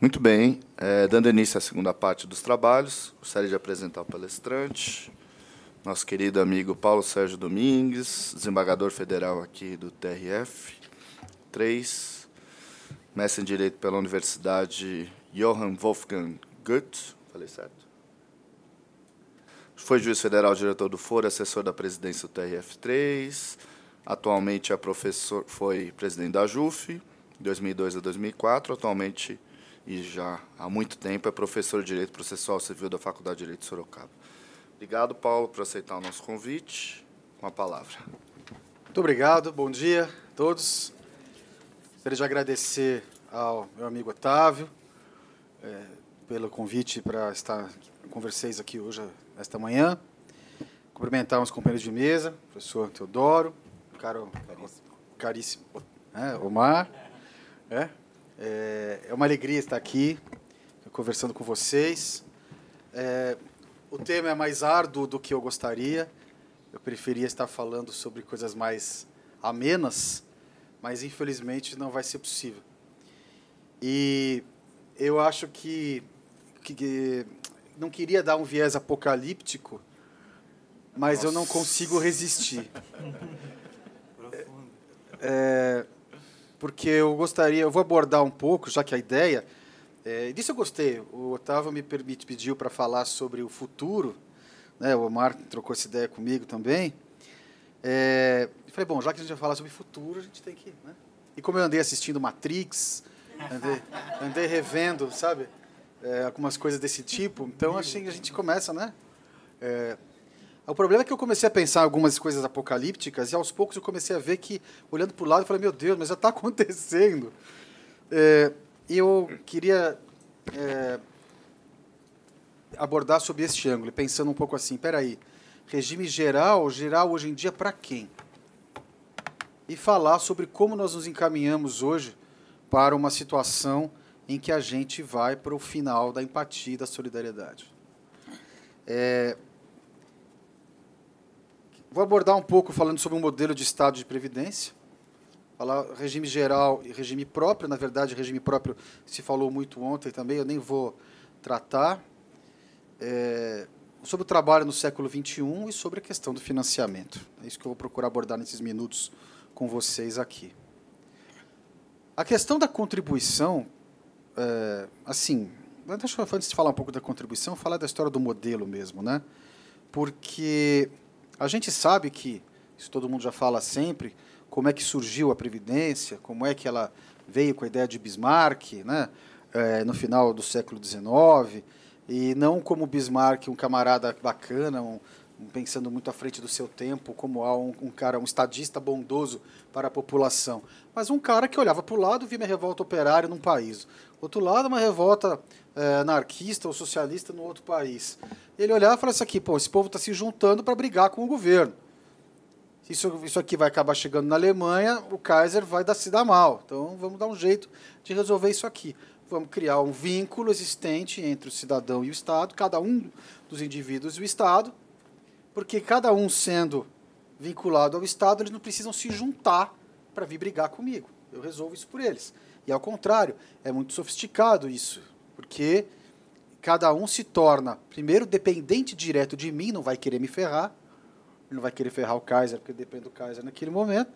Muito bem. É, dando início à segunda parte dos trabalhos, gostaria de apresentar o palestrante, nosso querido amigo Paulo Sérgio Domingues, desembargador federal aqui do TRF 3, mestre em Direito pela Universidade Johann Wolfgang Goethe. Falei certo? Foi juiz federal, diretor do Foro, assessor da presidência do TRF 3. Atualmente é professor, foi presidente da JUF, 2002 a 2004. Atualmente e já há muito tempo é professor de Direito Processual Civil da Faculdade de Direito de Sorocaba. Obrigado, Paulo, por aceitar o nosso convite. Com a palavra. Muito obrigado, bom dia a todos. Gostaria de agradecer ao meu amigo Otávio é, pelo convite para estar com vocês aqui hoje, esta manhã. Cumprimentar os companheiros de mesa, o professor Teodoro, o caro, caríssimo, caríssimo é, Omar. É, é, é uma alegria estar aqui conversando com vocês. É, o tema é mais árduo do que eu gostaria. Eu preferia estar falando sobre coisas mais amenas, mas infelizmente não vai ser possível. E eu acho que, que não queria dar um viés apocalíptico, mas Nossa. eu não consigo resistir. é, é porque eu gostaria, eu vou abordar um pouco, já que a ideia. É, disso eu gostei. O Otávio me permite, pediu para falar sobre o futuro. Né? O Omar trocou essa ideia comigo também. É, eu falei, bom, já que a gente vai falar sobre futuro, a gente tem que. Né? E como eu andei assistindo Matrix, andei, andei revendo, sabe? É, algumas coisas desse tipo, então assim a gente começa, né? É, o problema é que eu comecei a pensar algumas coisas apocalípticas e aos poucos eu comecei a ver que, olhando para o lado, eu falei, meu Deus, mas já está acontecendo. É, eu queria é, abordar sobre este ângulo, pensando um pouco assim, peraí, regime geral, geral hoje em dia para quem? E falar sobre como nós nos encaminhamos hoje para uma situação em que a gente vai para o final da empatia e da solidariedade. É, Vou abordar um pouco falando sobre um modelo de Estado de Previdência. Falar regime geral e regime próprio. Na verdade, regime próprio se falou muito ontem também, eu nem vou tratar. É, sobre o trabalho no século XXI e sobre a questão do financiamento. É isso que eu vou procurar abordar nesses minutos com vocês aqui. A questão da contribuição, é, assim, deixa eu, antes de falar um pouco da contribuição, falar da história do modelo mesmo, né? Porque a gente sabe que, isso todo mundo já fala sempre, como é que surgiu a Previdência, como é que ela veio com a ideia de Bismarck, né? É, no final do século XIX, e não como Bismarck, um camarada bacana, um, pensando muito à frente do seu tempo, como um, um cara, um estadista bondoso para a população, mas um cara que olhava para o lado, via uma revolta operária num país. Outro lado, uma revolta é, anarquista ou socialista no outro país. Ele olhava e falava isso assim, aqui, pô, esse povo está se juntando para brigar com o governo. Isso, isso aqui vai acabar chegando na Alemanha, o Kaiser vai dar, se dar mal. Então vamos dar um jeito de resolver isso aqui. Vamos criar um vínculo existente entre o cidadão e o Estado, cada um dos indivíduos e o Estado, porque cada um sendo vinculado ao Estado, eles não precisam se juntar para vir brigar comigo. Eu resolvo isso por eles. E ao contrário, é muito sofisticado isso porque cada um se torna, primeiro, dependente direto de mim, não vai querer me ferrar, não vai querer ferrar o Kaiser, porque depende do Kaiser naquele momento,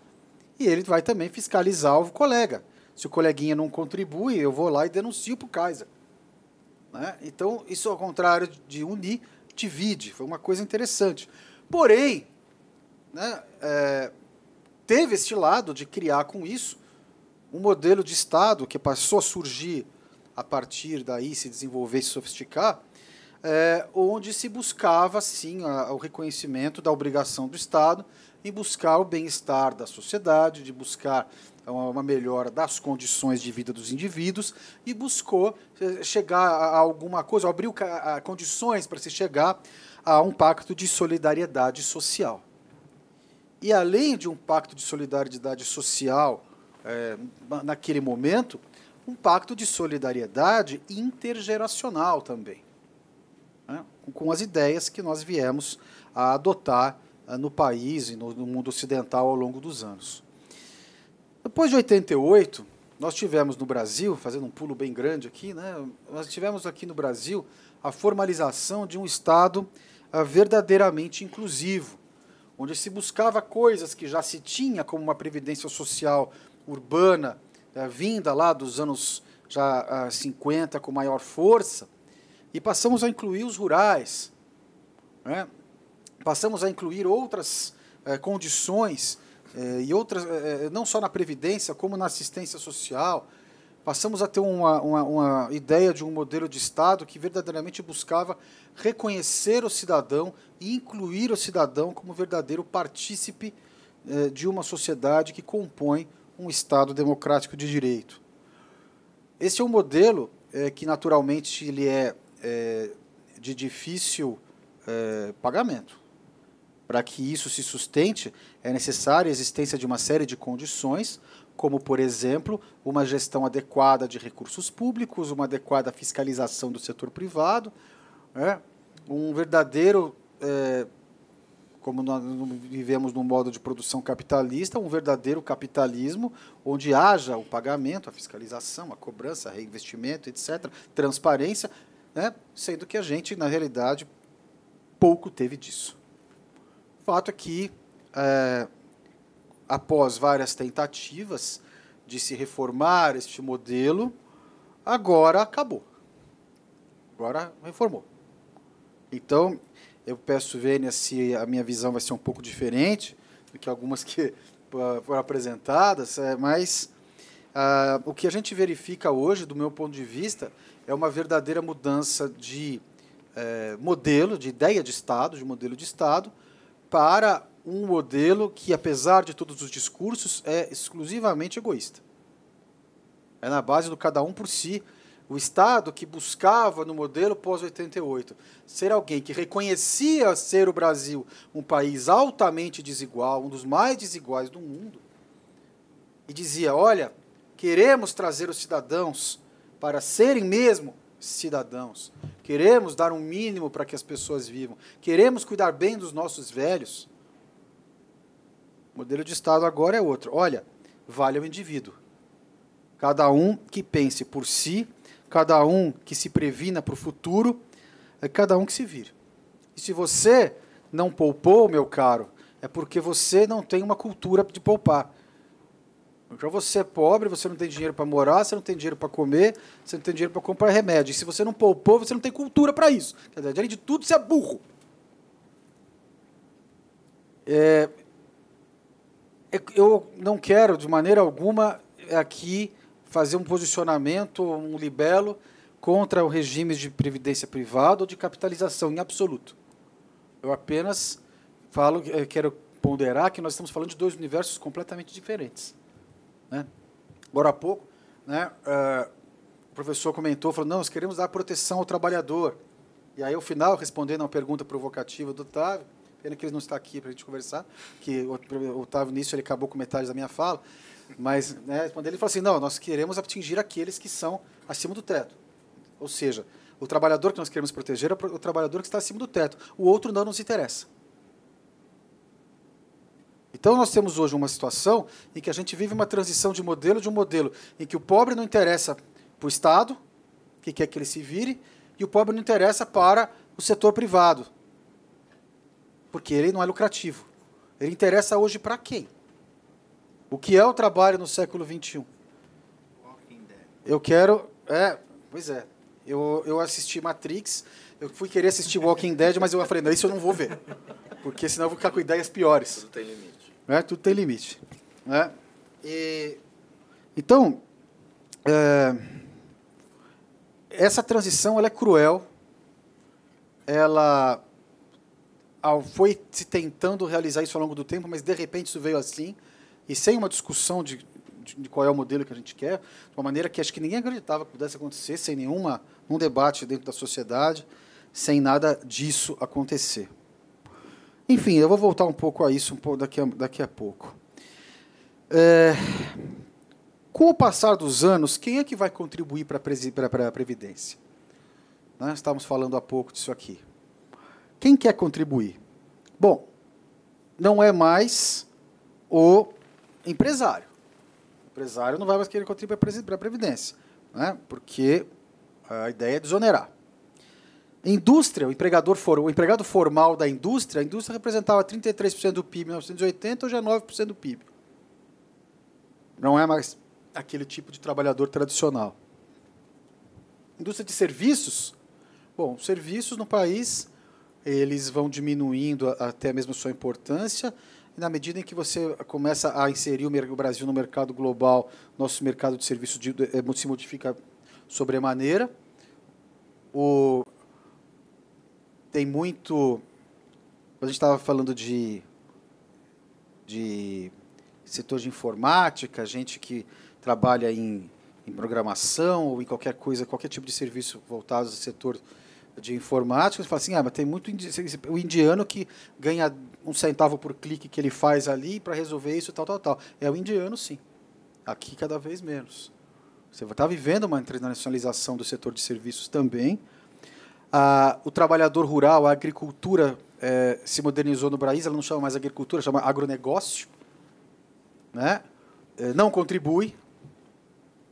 e ele vai também fiscalizar o colega. Se o coleguinha não contribui, eu vou lá e denuncio para o Kaiser. Né? Então, isso ao contrário de unir, divide. Foi uma coisa interessante. Porém, né, é, teve este lado de criar com isso um modelo de Estado que passou a surgir a partir daí se desenvolver e se sofisticar, é, onde se buscava, sim, a, o reconhecimento da obrigação do Estado em buscar o bem-estar da sociedade, de buscar uma, uma melhora das condições de vida dos indivíduos e buscou é, chegar a alguma coisa, abriu a, a condições para se chegar a um pacto de solidariedade social. E além de um pacto de solidariedade social é, naquele momento, um pacto de solidariedade intergeracional também, né? com as ideias que nós viemos a adotar eh, no país e no, mundo ocidental ao longo dos anos. Depois de 88, nós tivemos no Brasil, fazendo um pulo bem grande aqui, né? nós tivemos aqui no Brasil a formalização de um Estado eh, verdadeiramente inclusivo, onde se buscava coisas que já se tinha, como uma previdência social urbana, é, vinda lá dos anos já 50 ah, com maior força, e passamos a incluir os rurais, né? passamos a incluir outras é, condições é, e outras, é, não só na previdência, como na assistência social. Passamos a ter uma, uma, uma, ideia de um modelo de Estado que verdadeiramente buscava reconhecer o cidadão e incluir o cidadão como verdadeiro partícipe de uma sociedade que compõe um Estado democrático de direito. Esse é um modelo é, que, naturalmente, ele é, é de difícil é, pagamento. Para que isso se sustente, é necessária a existência de uma série de condições, como, por exemplo, uma gestão adequada de recursos públicos, uma adequada fiscalização do setor privado, né, um verdadeiro é, como nós vivemos num modo de produção capitalista, um verdadeiro capitalismo onde haja o pagamento, a fiscalização, a cobrança, reinvestimento, etc., transparência, né? sendo que a gente, na realidade, pouco teve disso. O fato é que, é, após várias tentativas de se reformar este modelo, agora acabou. Agora reformou. Então, eu peço vênia se a minha visão vai ser um pouco diferente do que algumas que ah, foram apresentadas, é, mas ah, o que a gente verifica hoje, do meu ponto de vista, é uma verdadeira mudança de eh, modelo, de ideia de Estado, de modelo de Estado, para um modelo que, apesar de todos os discursos, é exclusivamente egoísta. É na base do cada um por si o Estado que buscava no modelo pós-88 ser alguém que reconhecia ser o Brasil um país altamente desigual, um dos mais desiguais do mundo, e dizia: olha, queremos trazer os cidadãos para serem mesmo cidadãos, queremos dar um mínimo para que as pessoas vivam, queremos cuidar bem dos nossos velhos. O modelo de Estado agora é outro. Olha, vale ao indivíduo. Cada um que pense por si cada um que se previna para o futuro, é cada um que se vire. E se você não poupou, meu caro, é porque você não tem uma cultura de poupar. Já você é pobre, você não tem dinheiro para morar, você não tem dinheiro para comer, você não tem dinheiro para comprar remédio. E se você não poupou, você não tem cultura para isso. Quer dizer, além de tudo, você é burro. É, é eu não quero, de maneira alguma, aqui fazer um posicionamento, um libelo contra o regime de previdência privada ou de capitalização em absoluto. Eu apenas falo, eu eh, quero ponderar que nós estamos falando de dois universos completamente diferentes. Né? Agora há pouco, né, eh, o professor comentou, falou, não, nós queremos dar proteção ao trabalhador. E aí, ao final, respondendo a uma pergunta provocativa do Otávio, pena que ele não está aqui para a gente conversar, que o Otávio, nisso, ele acabou com metade da minha fala, mas né, quando ele falou assim, não, nós queremos atingir aqueles que são acima do teto. Ou seja, o trabalhador que nós queremos proteger é o trabalhador que está acima do teto. O outro não nos interessa. Então nós temos hoje uma situação em que a gente vive uma transição de modelo de um modelo em que o pobre não interessa para o Estado, que quer que ele se vire, e o pobre não interessa para o setor privado, porque ele não é lucrativo. Ele interessa hoje para quem? O que é o trabalho no século XXI? Eu quero. É, pois é. Eu, eu assisti Matrix, eu fui querer assistir Walking Dead, mas eu falei, não, isso eu não vou ver. Porque senão eu vou ficar com ideias piores. Tudo tem limite. É, tudo tem limite. É. E, então, é, essa transição ela é cruel. Ela ao, foi se tentando realizar isso ao longo do tempo, mas de repente isso veio assim e sem uma discussão de, de, de, qual é o modelo que a gente quer, de uma maneira que acho que ninguém acreditava que pudesse acontecer, sem nenhuma um debate dentro da sociedade, sem nada disso acontecer. Enfim, eu vou voltar um pouco a isso um pouco daqui, a, daqui a pouco. É, com o passar dos anos, quem é que vai contribuir para a Previdência? Nós né, estávamos falando há pouco disso aqui. Quem quer contribuir? Bom, não é mais o empresário. O empresário não vai mais querer contribuir para a Previdência, né? porque a ideia é desonerar. Indústria, o, empregador for, o empregado formal da indústria, a indústria representava 33% do PIB em 1980, hoje é 9% do PIB. Não é mais aquele tipo de trabalhador tradicional. Indústria de serviços, bom, serviços no país, eles vão diminuindo até mesmo sua importância, e na medida em que você começa a inserir o Brasil no mercado global, nosso mercado de serviços eh, se modifica sobremaneira. O, tem muito. A gente estava falando de, de setor de informática, gente que trabalha em, em programação ou em qualquer coisa, qualquer tipo de serviço voltado ao setor de informática, você fala assim, ah, mas tem muito indi o indiano que ganha um centavo por clique que ele faz ali para resolver isso, tal, tal, tal. É o indiano, sim. Aqui cada vez menos. Você está vivendo uma internacionalização do setor de serviços também. Ah, o trabalhador rural, a agricultura é, se modernizou no Brasil, ela não chama mais agricultura, chama agronegócio. Né? É, não contribui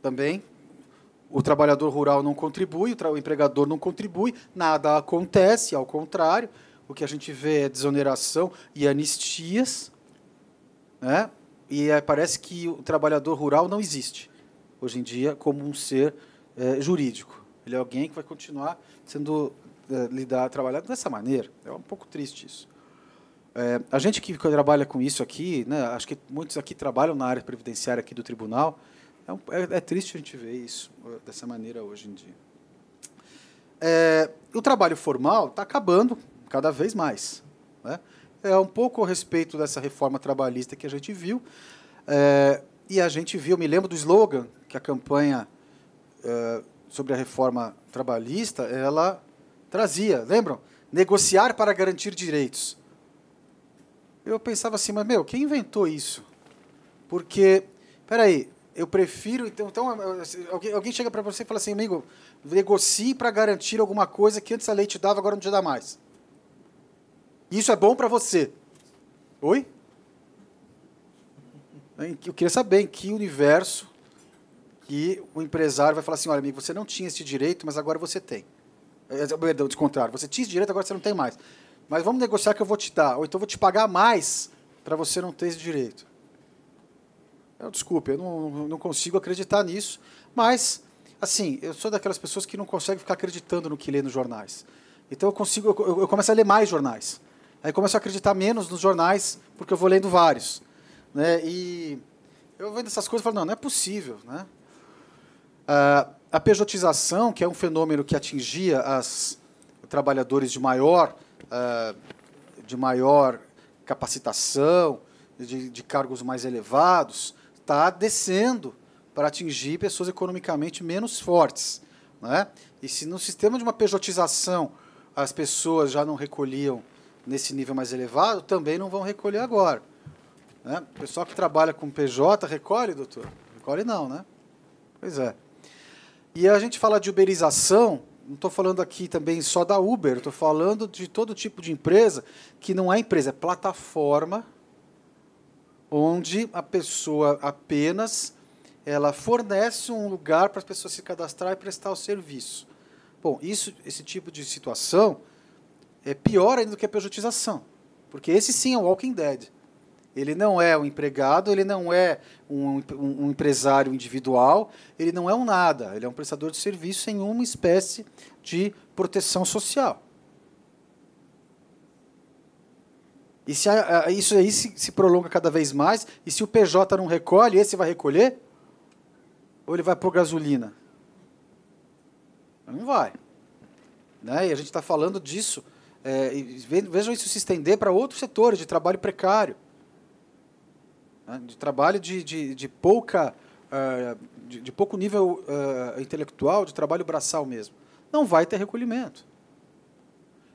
também o trabalhador rural não contribui, o, o empregador não contribui, nada acontece, ao contrário, o que a gente vê é desoneração e anistias, né? e é, parece que o trabalhador rural não existe hoje em dia como um ser é, jurídico. Ele é alguém que vai continuar sendo é, lidado, trabalhado dessa maneira. É um pouco triste isso. É, a gente que trabalha com isso aqui, né, acho que muitos aqui trabalham na área previdenciária aqui do tribunal, é, é, é, triste a gente ver isso eh, dessa maneira hoje em dia. É, o trabalho formal está acabando cada vez mais. Né? É um pouco a respeito dessa reforma trabalhista que a gente viu. É, e a gente viu, me lembro do slogan que a campanha é, sobre a reforma trabalhista ela trazia. Lembram? Negociar para garantir direitos. Eu pensava assim, mas meu, quem inventou isso? Porque, peraí, eu prefiro. Então, então assim, alguém, alguém chega para você e fala assim, amigo, negocie para garantir alguma coisa que antes a lei te dava, agora não te dá mais. Isso é bom para você. Oi? Eu queria saber em que universo que o empresário vai falar assim, olha, amigo, você não tinha esse direito, mas agora você tem. É, é, perdão, descontrário. Você tinha esse direito, agora você não tem mais. Mas vamos negociar que eu vou te dar. Ou então eu vou te pagar mais para você não ter esse direito. Eu, desculpe, eu não, não consigo acreditar nisso, mas, assim, eu sou daquelas pessoas que não conseguem ficar acreditando no que lê nos jornais. Então eu consigo, eu, eu começo a ler mais jornais. Aí começo a acreditar menos nos jornais, porque eu vou lendo vários. Né? E eu vendo essas coisas e falo, não, não é possível. Né? Uh, a pejotização, que é um fenômeno que atingia as trabalhadores de maior, ah, de maior capacitação, de, de, cargos mais elevados, está descendo para atingir pessoas economicamente menos fortes. Né? E se no sistema de uma pejotização as pessoas já não recolhiam nesse nível mais elevado, também não vão recolher agora. Né? O pessoal que trabalha com PJ recolhe, doutor? Recolhe não, né? Pois é. E a gente fala de uberização, não estou falando aqui também só da Uber, estou falando de todo tipo de empresa que não é empresa, é plataforma onde a pessoa apenas ela fornece um lugar para as pessoas se cadastrar e prestar o serviço. Bom, isso, esse tipo de situação é pior ainda do que a pejotização, porque esse sim é o Walking Dead. Ele não é um empregado, ele não é um, um, um empresário individual, ele não é um nada, ele é um prestador de serviço sem uma espécie de proteção social. E se a, a, isso aí se, se prolonga cada vez mais, e se o PJ não recolhe, esse vai recolher? Ou ele vai pôr gasolina? Não vai. Né? E a gente está falando disso. É, vejam isso se estender para outros setores de trabalho precário, né? de trabalho de, de, de pouca, uh, de, de, pouco nível uh, intelectual, de trabalho braçal mesmo. Não vai ter recolhimento.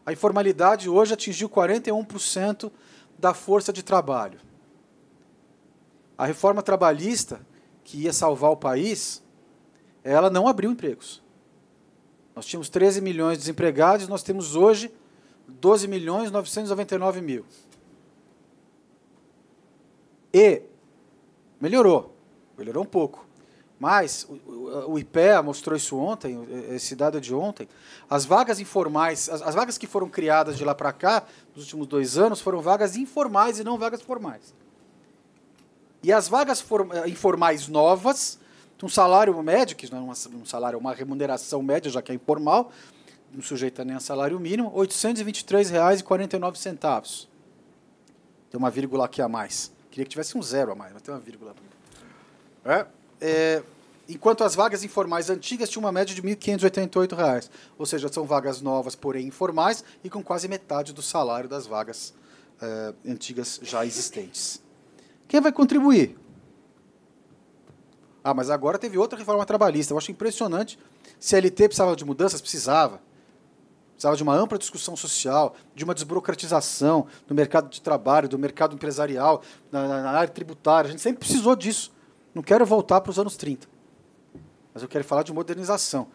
A informalidade hoje atingiu 41% da força de trabalho. A reforma trabalhista, que ia salvar o país, ela não abriu empregos. Nós tínhamos 13 milhões de desempregados, nós temos hoje 12 milhões 999 mil. E melhorou, melhorou um pouco. Mas o, IPEA mostrou isso ontem, esse dado de ontem. As vagas informais, as, as vagas que foram criadas de lá para cá, nos últimos dois anos, foram vagas informais e não vagas formais. E as vagas for, eh, informais novas, um salário médio, que não é um salário, uma remuneração média, já que é informal, não sujeita nem a salário mínimo, R$ 823,49. Tem uma vírgula aqui a mais. Queria que tivesse um zero a mais, mas tem uma vírgula. É, é, enquanto as vagas informais antigas tinham uma média de R$ 1.588, ou seja, são vagas novas, porém informais, e com quase metade do salário das vagas é, antigas já existentes. Quem vai contribuir? Ah, mas agora teve outra reforma trabalhista. Eu acho impressionante. CLT precisava de mudanças? Precisava. Precisava de uma ampla discussão social, de uma desburocratização do mercado de trabalho, do mercado empresarial, na, na área tributária. A gente sempre precisou disso. Não quero voltar para os anos 30, mas eu quero falar de modernização.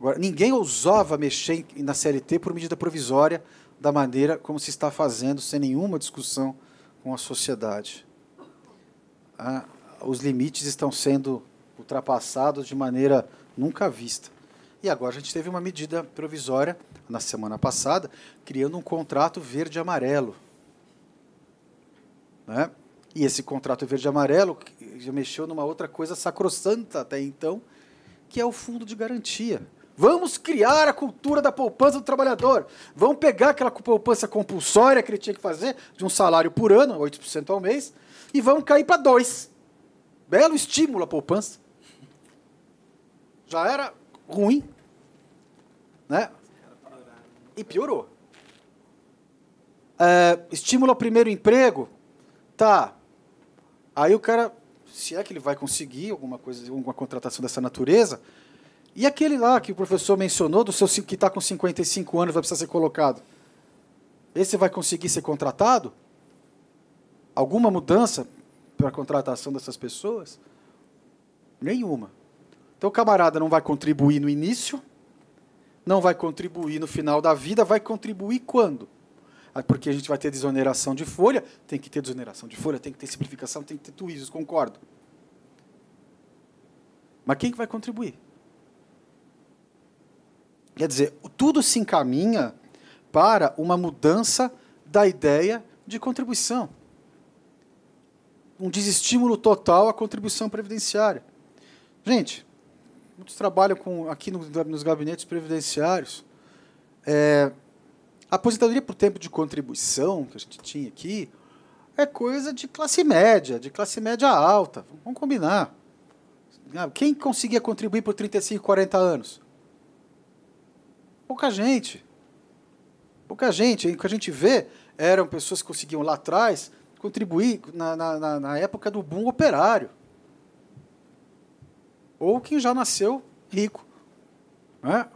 Agora, ninguém ousava mexer na CLT por medida provisória da maneira como se está fazendo, sem nenhuma discussão com a sociedade. Ah, os limites estão sendo ultrapassados de maneira nunca vista. E agora a gente teve uma medida provisória na semana passada, criando um contrato verde-amarelo. Né? E esse contrato verde-amarelo já mexeu numa outra coisa sacrossanta até então, que é o fundo de garantia. Vamos criar a cultura da poupança do trabalhador. Vamos pegar aquela poupança compulsória que ele tinha que fazer, de um salário por ano, 8% ao mês, e vamos cair para 2%. Belo estímulo à poupança. Já era ruim. Né? E piorou. É, estímulo ao primeiro emprego. Tá. Aí o cara se é que ele vai conseguir alguma coisa, alguma contratação dessa natureza. E aquele lá que o professor mencionou, do seu que está com 55 anos, vai precisar ser colocado. Esse vai conseguir ser contratado? Alguma mudança para a contratação dessas pessoas? Nenhuma. Então o camarada não vai contribuir no início, não vai contribuir no final da vida, vai contribuir quando? Ah, porque a gente vai ter desoneração de folha, tem que ter desoneração de folha, tem que ter simplificação, tem que ter tuízos, concordo. Mas quem que vai contribuir? Quer dizer, tudo se encaminha para uma mudança da ideia de contribuição. Um desestímulo total à contribuição previdenciária. Gente, muitos trabalham com, aqui no, nos gabinetes previdenciários. É, a aposentadoria por tempo de contribuição que a gente tinha aqui é coisa de classe média, de classe média alta. Vamos combinar. Ah, quem conseguia contribuir por 35, 40 anos? Pouca gente. Pouca gente. o que a gente vê eram pessoas que conseguiam lá atrás contribuir na, na, na época do boom operário. Ou quem já nasceu rico. Né?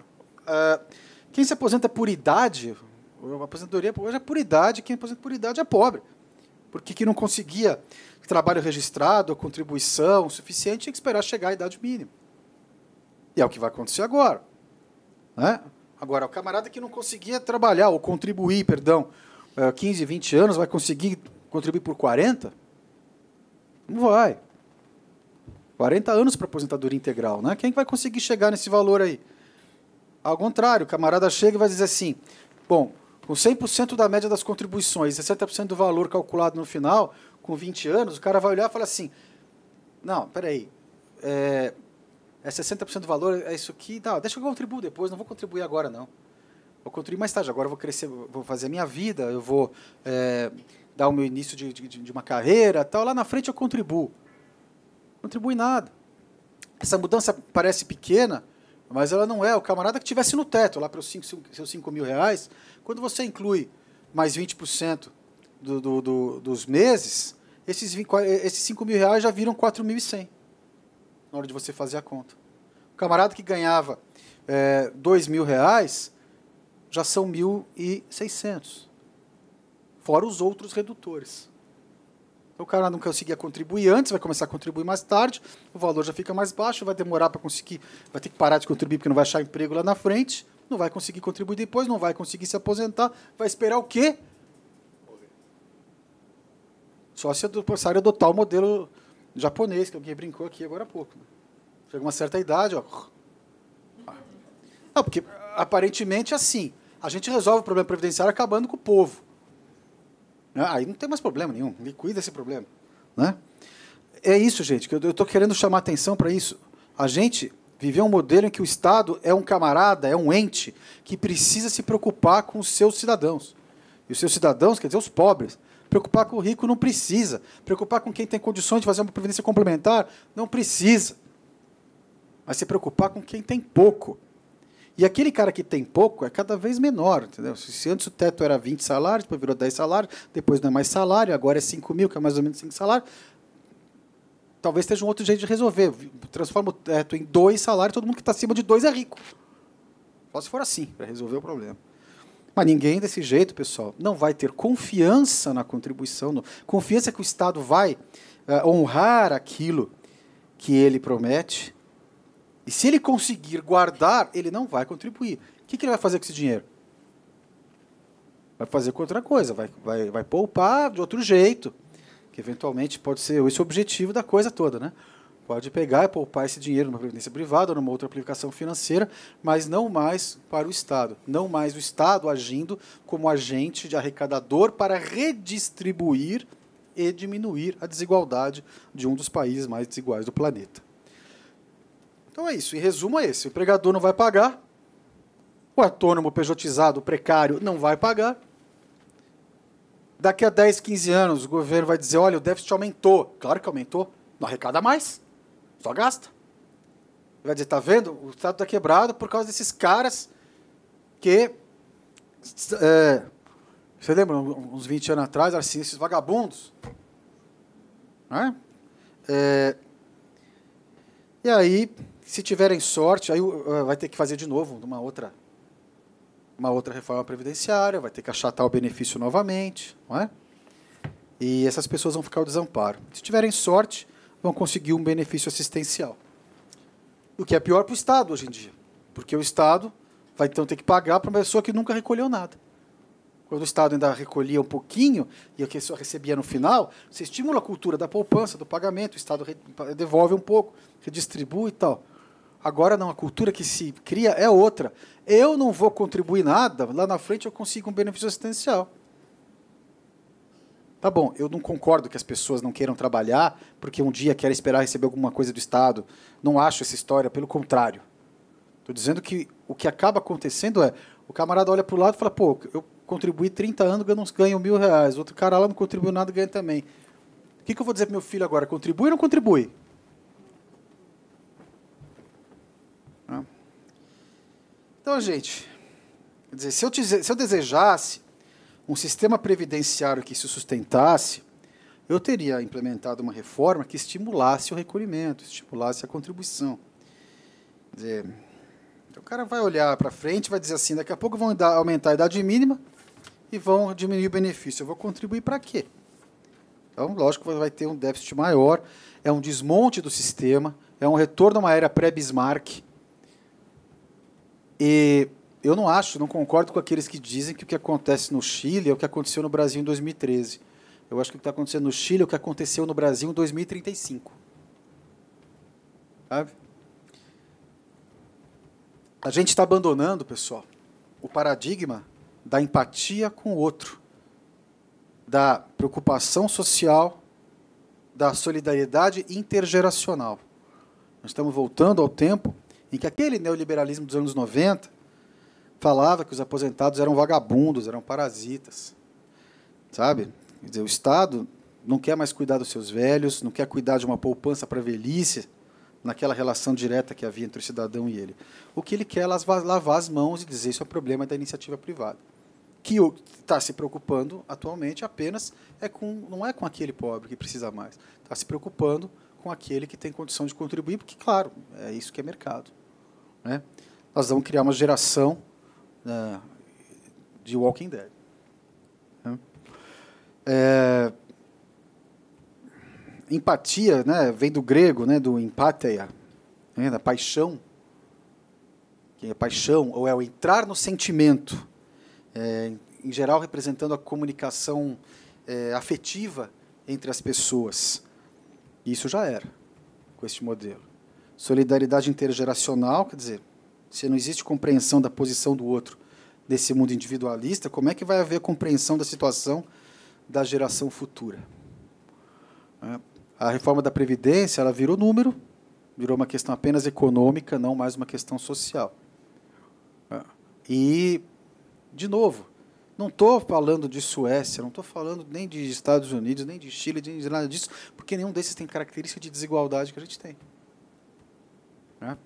Ah, quem se aposenta por idade, a aposentadoria hoje é por idade, quem aposenta por idade é pobre. Porque que não conseguia trabalho registrado, contribuição suficiente, tinha que esperar chegar à idade mínima. E é o que vai acontecer agora. Né? Agora, o camarada que não conseguia trabalhar ou contribuir, perdão, 15, eh, 20 anos, vai conseguir contribuir por 40? Não vai. 40 anos para aposentadoria integral, né? Quem vai conseguir chegar nesse valor aí? Ao contrário, o camarada chega e vai dizer assim: bom, com 100% da média das contribuições, 60% do valor calculado no final, com 20 anos, o cara vai olhar e fala assim: não, peraí, é, é 60% do valor, é isso aqui, não, tá, deixa eu contribuir depois, não vou contribuir agora não. Vou contribuir mais tarde, agora eu vou crescer, vou fazer a minha vida, eu vou é, dar o meu início de, de, de uma carreira, tal, lá na frente eu contribuo. Não contribui nada. Essa mudança parece pequena, mas ela não é o camarada que tivesse no teto, lá para os cinco, seus 5 mil reais. Quando você inclui mais 20% do, do, do, dos meses, esses, 20, esses mil reais já viram 4.100 na hora de você fazer a conta. O camarada que ganhava é, 2 mil reais já são 1.600, fora os outros redutores o cara não conseguia contribuir antes, vai começar a contribuir mais tarde, o valor já fica mais baixo, vai demorar para conseguir, vai ter que parar de contribuir porque não vai achar emprego lá na frente, não vai conseguir contribuir depois, não vai conseguir se aposentar, vai esperar o quê? Só se passar adotar o modelo japonês, que alguém brincou aqui agora há pouco. Né? Chega uma certa idade, ó. Não, ah, porque aparentemente é assim. A gente resolve o problema previdenciário acabando com o povo. Ah, aí não tem mais problema nenhum, liquida esse problema. Né? É isso, gente, que eu estou querendo chamar atenção para isso. A gente viveu um modelo em que o Estado é um camarada, é um ente que precisa se preocupar com os seus cidadãos. E os seus cidadãos, quer dizer, os pobres. Preocupar com o rico não precisa. Preocupar com quem tem condições de fazer uma previdência complementar não precisa. Mas se preocupar com quem tem pouco. E aquele cara que tem pouco é cada vez menor, entendeu? Se antes o teto era 20 salários, depois virou 10 salários, depois não é mais salário, agora é 5 mil, que é mais ou menos 5 salários. Talvez esteja um outro jeito de resolver. Transforma o teto em dois salários, todo mundo que está acima de dois é rico. Só se for assim, para resolver o problema. Mas ninguém desse jeito, pessoal, não vai ter confiança na contribuição, no... confiança que o Estado vai uh, honrar aquilo que ele promete e se ele conseguir guardar, ele não vai contribuir. O que, que ele vai fazer com esse dinheiro? Vai fazer com outra coisa, vai, vai, vai poupar de outro jeito, que eventualmente pode ser esse o objetivo da coisa toda, né? Pode pegar e poupar esse dinheiro numa previdência privada ou numa outra aplicação financeira, mas não mais para o Estado. Não mais o Estado agindo como agente de arrecadador para redistribuir e diminuir a desigualdade de um dos países mais desiguais do planeta. Então é isso. Em resumo, é esse. O empregador não vai pagar. O autônomo pejotizado, precário, não vai pagar. Daqui a 10, 15 anos, o governo vai dizer: olha, o déficit aumentou. Claro que aumentou. Não arrecada mais. Só gasta. Vai dizer: tá vendo? O Estado está quebrado por causa desses caras que. É, você lembra, uns 20 anos atrás, assim, esses vagabundos. Né? É, e aí, se tiverem sorte, aí ah, vai ter que fazer de novo uma outra, uma outra reforma previdenciária, vai ter que achatar o benefício novamente, não é? E essas pessoas vão ficar ao desamparo. Se tiverem sorte, vão conseguir um benefício assistencial. O que é pior para o Estado hoje em dia, porque o Estado vai então ter que pagar para uma pessoa que nunca recolheu nada. Quando o Estado ainda recolhia um pouquinho e a pessoa recebia no final, você estimula a cultura da poupança, do pagamento, o Estado devolve um pouco, redistribui e tal. Agora não, a cultura que se cria é outra. Eu não vou contribuir nada, lá na frente eu consigo um benefício assistencial. Tá bom, eu não concordo que as pessoas não queiram trabalhar porque um dia querem esperar receber alguma coisa do Estado. Não acho essa história, pelo contrário. Estou dizendo que o que acaba acontecendo é o camarada olha para o lado e fala: pô, eu contribuí 30 anos, ganho, ganho mil reais. Outro cara lá não contribuiu nada, ganha também. O que, que eu vou dizer para meu filho agora? Contribui ou não contribui? Então, gente, quer dizer, se eu, se eu desejasse um sistema previdenciário que se sustentasse, eu teria implementado uma reforma que estimulasse o recolhimento, estimulasse a contribuição. Quer dizer, então, o cara vai olhar para frente, vai dizer assim, daqui a pouco vão aumentar a idade mínima e vão diminuir o benefício. Eu vou contribuir para quê? Então, lógico, que vai ter um déficit maior, é um desmonte do sistema, é um retorno a uma era pré-Bismarck, e eu não acho, não concordo com aqueles que dizem que o que acontece no Chile é o que aconteceu no Brasil em 2013. Eu acho que o que está acontecendo no Chile é o que aconteceu no Brasil em 2035. Sabe? A gente está abandonando, pessoal, o paradigma da empatia com o outro, da preocupação social, da solidariedade intergeracional. Nós estamos voltando ao tempo em que aquele neoliberalismo dos anos 90 falava que os aposentados eram vagabundos, eram parasitas. Sabe? Quer dizer, o Estado não quer mais cuidar dos seus velhos, não quer cuidar de uma poupança para a velhice, naquela relação direta que havia entre o cidadão e ele. O que ele quer é lavar as mãos e dizer isso é problema da iniciativa privada. Que está se preocupando atualmente apenas é com não é com aquele pobre que precisa mais, está se preocupando com aquele que tem condição de contribuir, porque, claro, é isso que é mercado. Né? Nós vamos criar uma geração uh, de Walking Dead. Né? É... Empatia né, vem do grego, né, do empatia, né, da paixão. Que é paixão, ou é o entrar no sentimento, é, em geral representando a comunicação é, afetiva entre as pessoas. Isso já era com este modelo. Solidariedade intergeracional, quer dizer, se não existe compreensão da posição do outro desse mundo individualista, como é que vai haver compreensão da situação da geração futura? Né? A reforma da Previdência ela virou número, virou uma questão apenas econômica, não mais uma questão social. Né? E, de novo, não estou falando de Suécia, não estou falando nem de Estados Unidos, nem de Chile, nem de nada disso, porque nenhum desses tem característica de desigualdade que a gente tem. Né?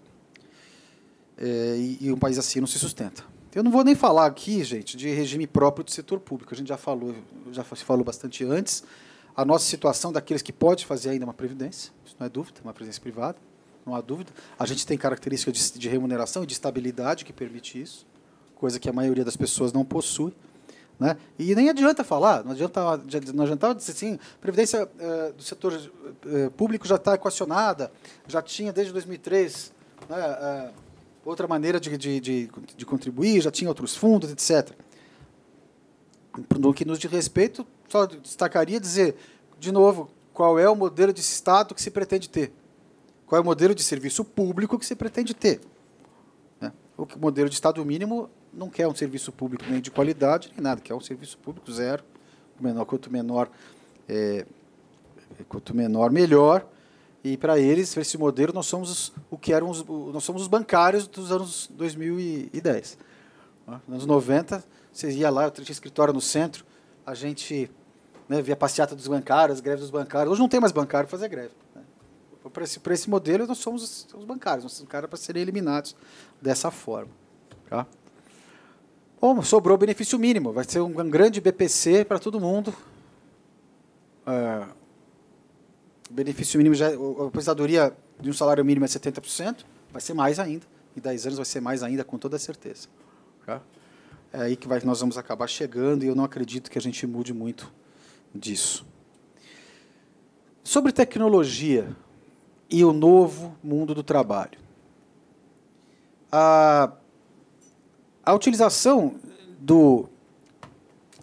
É, e, e um país assim não se sustenta. Eu não vou nem falar aqui, gente, de regime próprio do setor público. A gente já falou, já se falou bastante antes. A nossa situação daqueles que pode fazer ainda é uma previdência, isso não é dúvida, é uma previdência privada, não há dúvida. A gente tem característica de, de remuneração e de estabilidade que permite isso, coisa que a maioria das pessoas não possui. Né? E nem adianta falar, não adianta, não adianta dizer assim, previdência eh, do setor eh, público já está equacionada, já tinha desde 2003 né, eh, outra maneira de, de, de, de, contribuir, já tinha outros fundos, etc. No que nos diz respeito, só destacaria dizer, de novo, qual é o modelo de Estado que se pretende ter, qual é o modelo de serviço público que se pretende ter. Né? O modelo de Estado mínimo não quer um serviço público nem de qualidade, nem nada, quer um serviço público zero, menor, quanto menor, é, quanto menor, melhor. E para eles, para esse modelo, nós somos o que eram os, nós somos os bancários dos anos 2010. Né? Nos anos 90, você ia lá, eu tinha escritório no centro, a gente né, via passeata dos bancários, greve dos bancários. Hoje não tem mais bancário fazer greve. Né? Para esse, para esse modelo, nós somos os bancários, nós somos os caras para serem eliminados dessa forma. Tá? Ou sobrou benefício mínimo, vai ser um grande BPC para todo mundo. É, benefício mínimo, já, a aposentadoria de um salário mínimo é 70%, vai ser mais ainda. Em 10 anos vai ser mais ainda, com toda certeza. Tá? É aí que vai, nós vamos acabar chegando e eu não acredito que a gente mude muito disso. Sobre tecnologia e o novo mundo do trabalho. Ah, a utilização do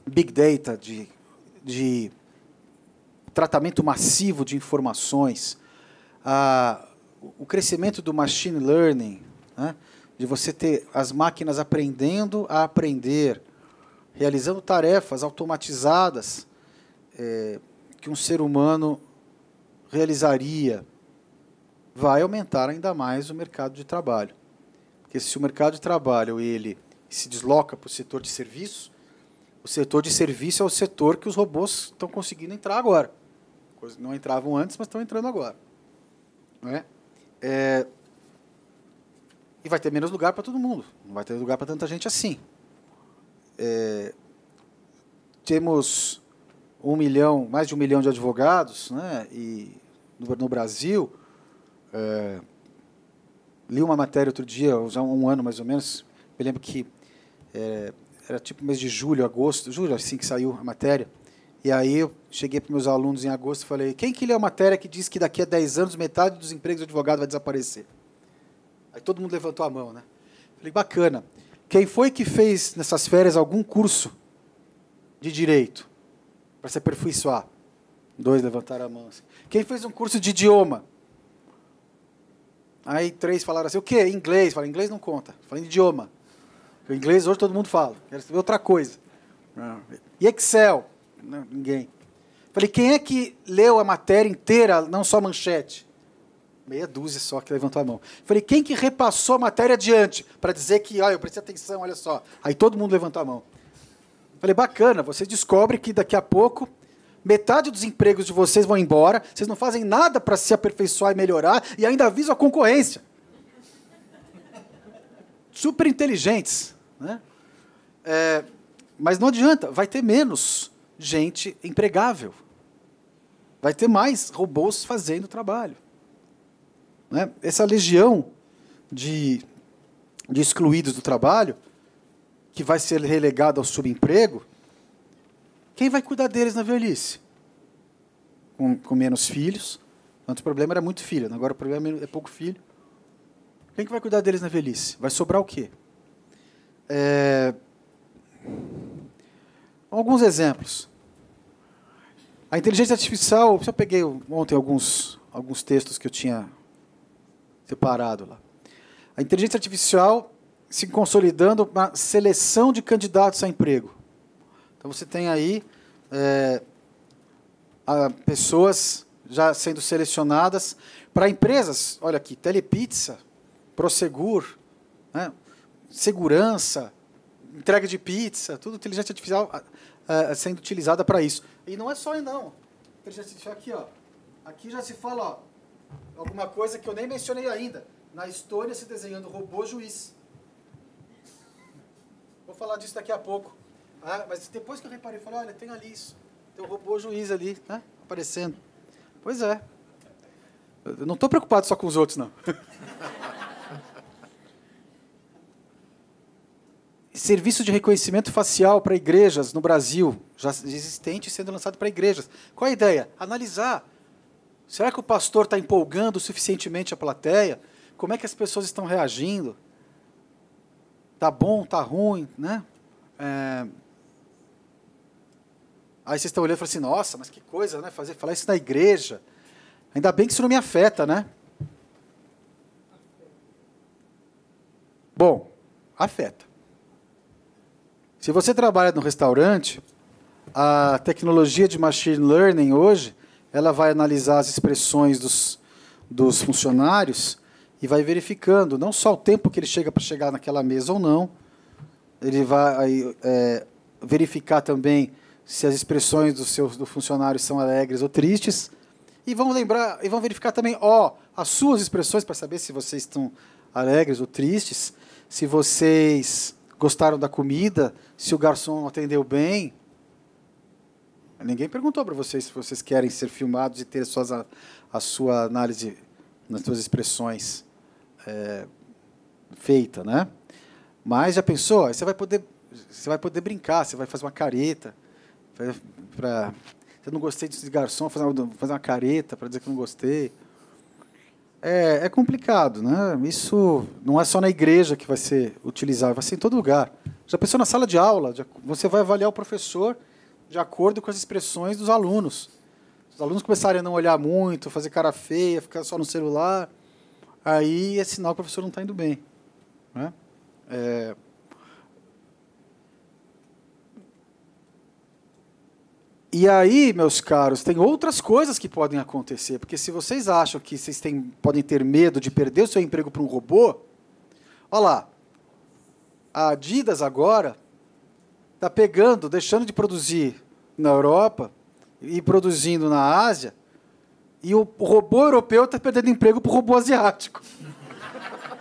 Big Data, de, de tratamento massivo de informações, a, o crescimento do machine learning, né, de você ter as máquinas aprendendo a aprender, realizando tarefas automatizadas é, que um ser humano realizaria, vai aumentar ainda mais o mercado de trabalho. Porque se o mercado de trabalho ele se desloca para o setor de serviço, o setor de serviço é o setor que os robôs estão conseguindo entrar agora. Não entravam antes, mas estão entrando agora. Não é? é... E vai ter menos lugar para todo mundo. Não vai ter lugar para tanta gente assim. É... Temos um milhão, mais de um milhão de advogados né? e no, no Brasil. É... Li uma matéria outro dia, já um ano mais ou menos. Eu lembro que é, era tipo mês de julho, agosto, julho assim que saiu a matéria. E aí eu cheguei para meus alunos em agosto e falei: quem que lê a matéria que diz que daqui a 10 anos metade dos empregos de advogado vai desaparecer? Aí todo mundo levantou a mão, né? Falei: bacana. Quem foi que fez nessas férias algum curso de direito para se aperfeiçoar? Dois levantaram a mão. Assim. Quem fez um curso de idioma? Aí três falaram assim: o quê? Inglês. Falei: inglês não conta. Falei: idioma. O inglês hoje todo mundo fala, quero saber outra coisa. Ah. E Excel? Não, ninguém. Falei, quem é que leu a matéria inteira, não só manchete? Meia dúzia só que levantou a mão. Falei, quem que repassou a matéria adiante para dizer que, olha, eu prestei atenção, olha só. Aí todo mundo levantou a mão. Falei, bacana, você descobre que daqui a pouco metade dos empregos de vocês vão embora, vocês não fazem nada para se aperfeiçoar e melhorar e ainda avisam a concorrência. Super inteligentes. Né? É, mas não adianta, vai ter menos gente empregável. Vai ter mais robôs fazendo o trabalho. Né? Essa legião de, de excluídos do trabalho, que vai ser relegada ao subemprego, quem vai cuidar deles na velhice? Com, com, menos filhos. Antes o problema era muito filho, agora o problema é pouco filho. Quem que vai cuidar deles na velhice? Vai sobrar o quê? É... Alguns exemplos. A inteligência artificial, eu peguei ontem alguns, alguns textos que eu tinha separado lá. A inteligência artificial se consolidando na seleção de candidatos a emprego. Então você tem aí é, a, pessoas já sendo selecionadas para empresas, olha aqui, Telepizza, Prosegur, né? segurança, entrega de pizza, tudo inteligência artificial ah, ah, sendo utilizada para isso. E não é só aí, não. Inteligência artificial aqui, ó. Aqui já se fala ó, alguma coisa que eu nem mencionei ainda. Na Estônia se desenhando robô juiz. Vou falar disso daqui a pouco. Ah, mas depois que eu reparei, eu falei, olha, tem ali isso. Tem um robô juiz ali, né? Aparecendo. Pois é. Eu não estou preocupado só com os outros, não. serviço de reconhecimento facial para igrejas no Brasil, já existente sendo lançado para igrejas. Qual a ideia? Analisar. Será que o pastor está empolgando suficientemente a plateia? Como é que as pessoas estão reagindo? Tá bom, tá ruim, né? É... Aí vocês estão olhando e falam assim, nossa, mas que coisa, né? Fazer, falar isso na igreja. Ainda bem que isso não me afeta, né? Bom, afeta. Se você trabalha no restaurante, a tecnologia de machine learning hoje, ela vai analisar as expressões dos, dos funcionários e vai verificando não só o tempo que ele chega para chegar naquela mesa ou não, ele vai é, verificar também se as expressões do seu do funcionário são alegres ou tristes e vão lembrar e vão verificar também ó as suas expressões para saber se vocês estão alegres ou tristes se vocês gostaram da comida, se o garçom atendeu bem. Ninguém perguntou para vocês se vocês querem ser filmados e ter suas, a, a sua análise nas suas expressões é, feita, né? Mas já pensou? Aí você vai poder, você vai poder brincar, você vai fazer uma careta para, eu não gostei desse garçom, fazer uma, fazer uma careta para dizer que não gostei é, é, complicado, né? Isso não é só na igreja que vai ser utilizado, vai ser em todo lugar. Já pensou na sala de aula? você vai avaliar o professor de acordo com as expressões dos alunos. Os alunos começarem a não olhar muito, fazer cara feia, ficar só no celular, aí é sinal que o professor não está indo bem. Né? É, E aí, meus caros, tem outras coisas que podem acontecer, porque se vocês acham que vocês têm, podem ter medo de perder o seu emprego para um robô, olha lá, a Adidas agora está pegando, deixando de produzir na Europa e produzindo na Ásia, e o robô europeu está perdendo emprego para o robô asiático.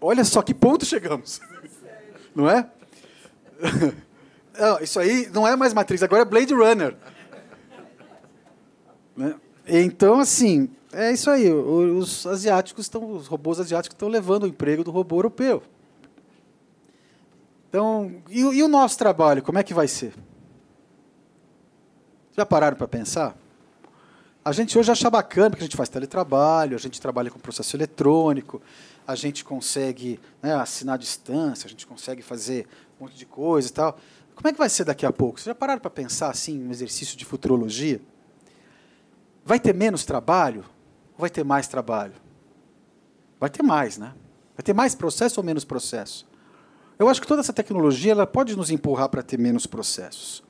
Olha só que ponto chegamos, não é? não, isso aí não é mais Matrix, agora é Blade Runner. né? Então, assim, é isso aí. Os asiáticos estão, os robôs asiáticos estão levando o emprego do robô europeu. Então, e, e o nosso trabalho, como é que vai ser? Já pararam para pensar? A gente hoje acha bacana, porque a gente faz teletrabalho, a gente trabalha com processo eletrônico, a gente consegue né, assinar à distância, a gente consegue fazer um monte de coisa e tal. Como é que vai ser daqui a pouco? Vocês já pararam para pensar assim, um exercício de futurologia? Vai ter menos trabalho ou vai ter mais trabalho? Vai ter mais, né? Vai ter mais processo ou menos processo? Eu acho que toda essa tecnologia ela pode nos empurrar para ter menos processos.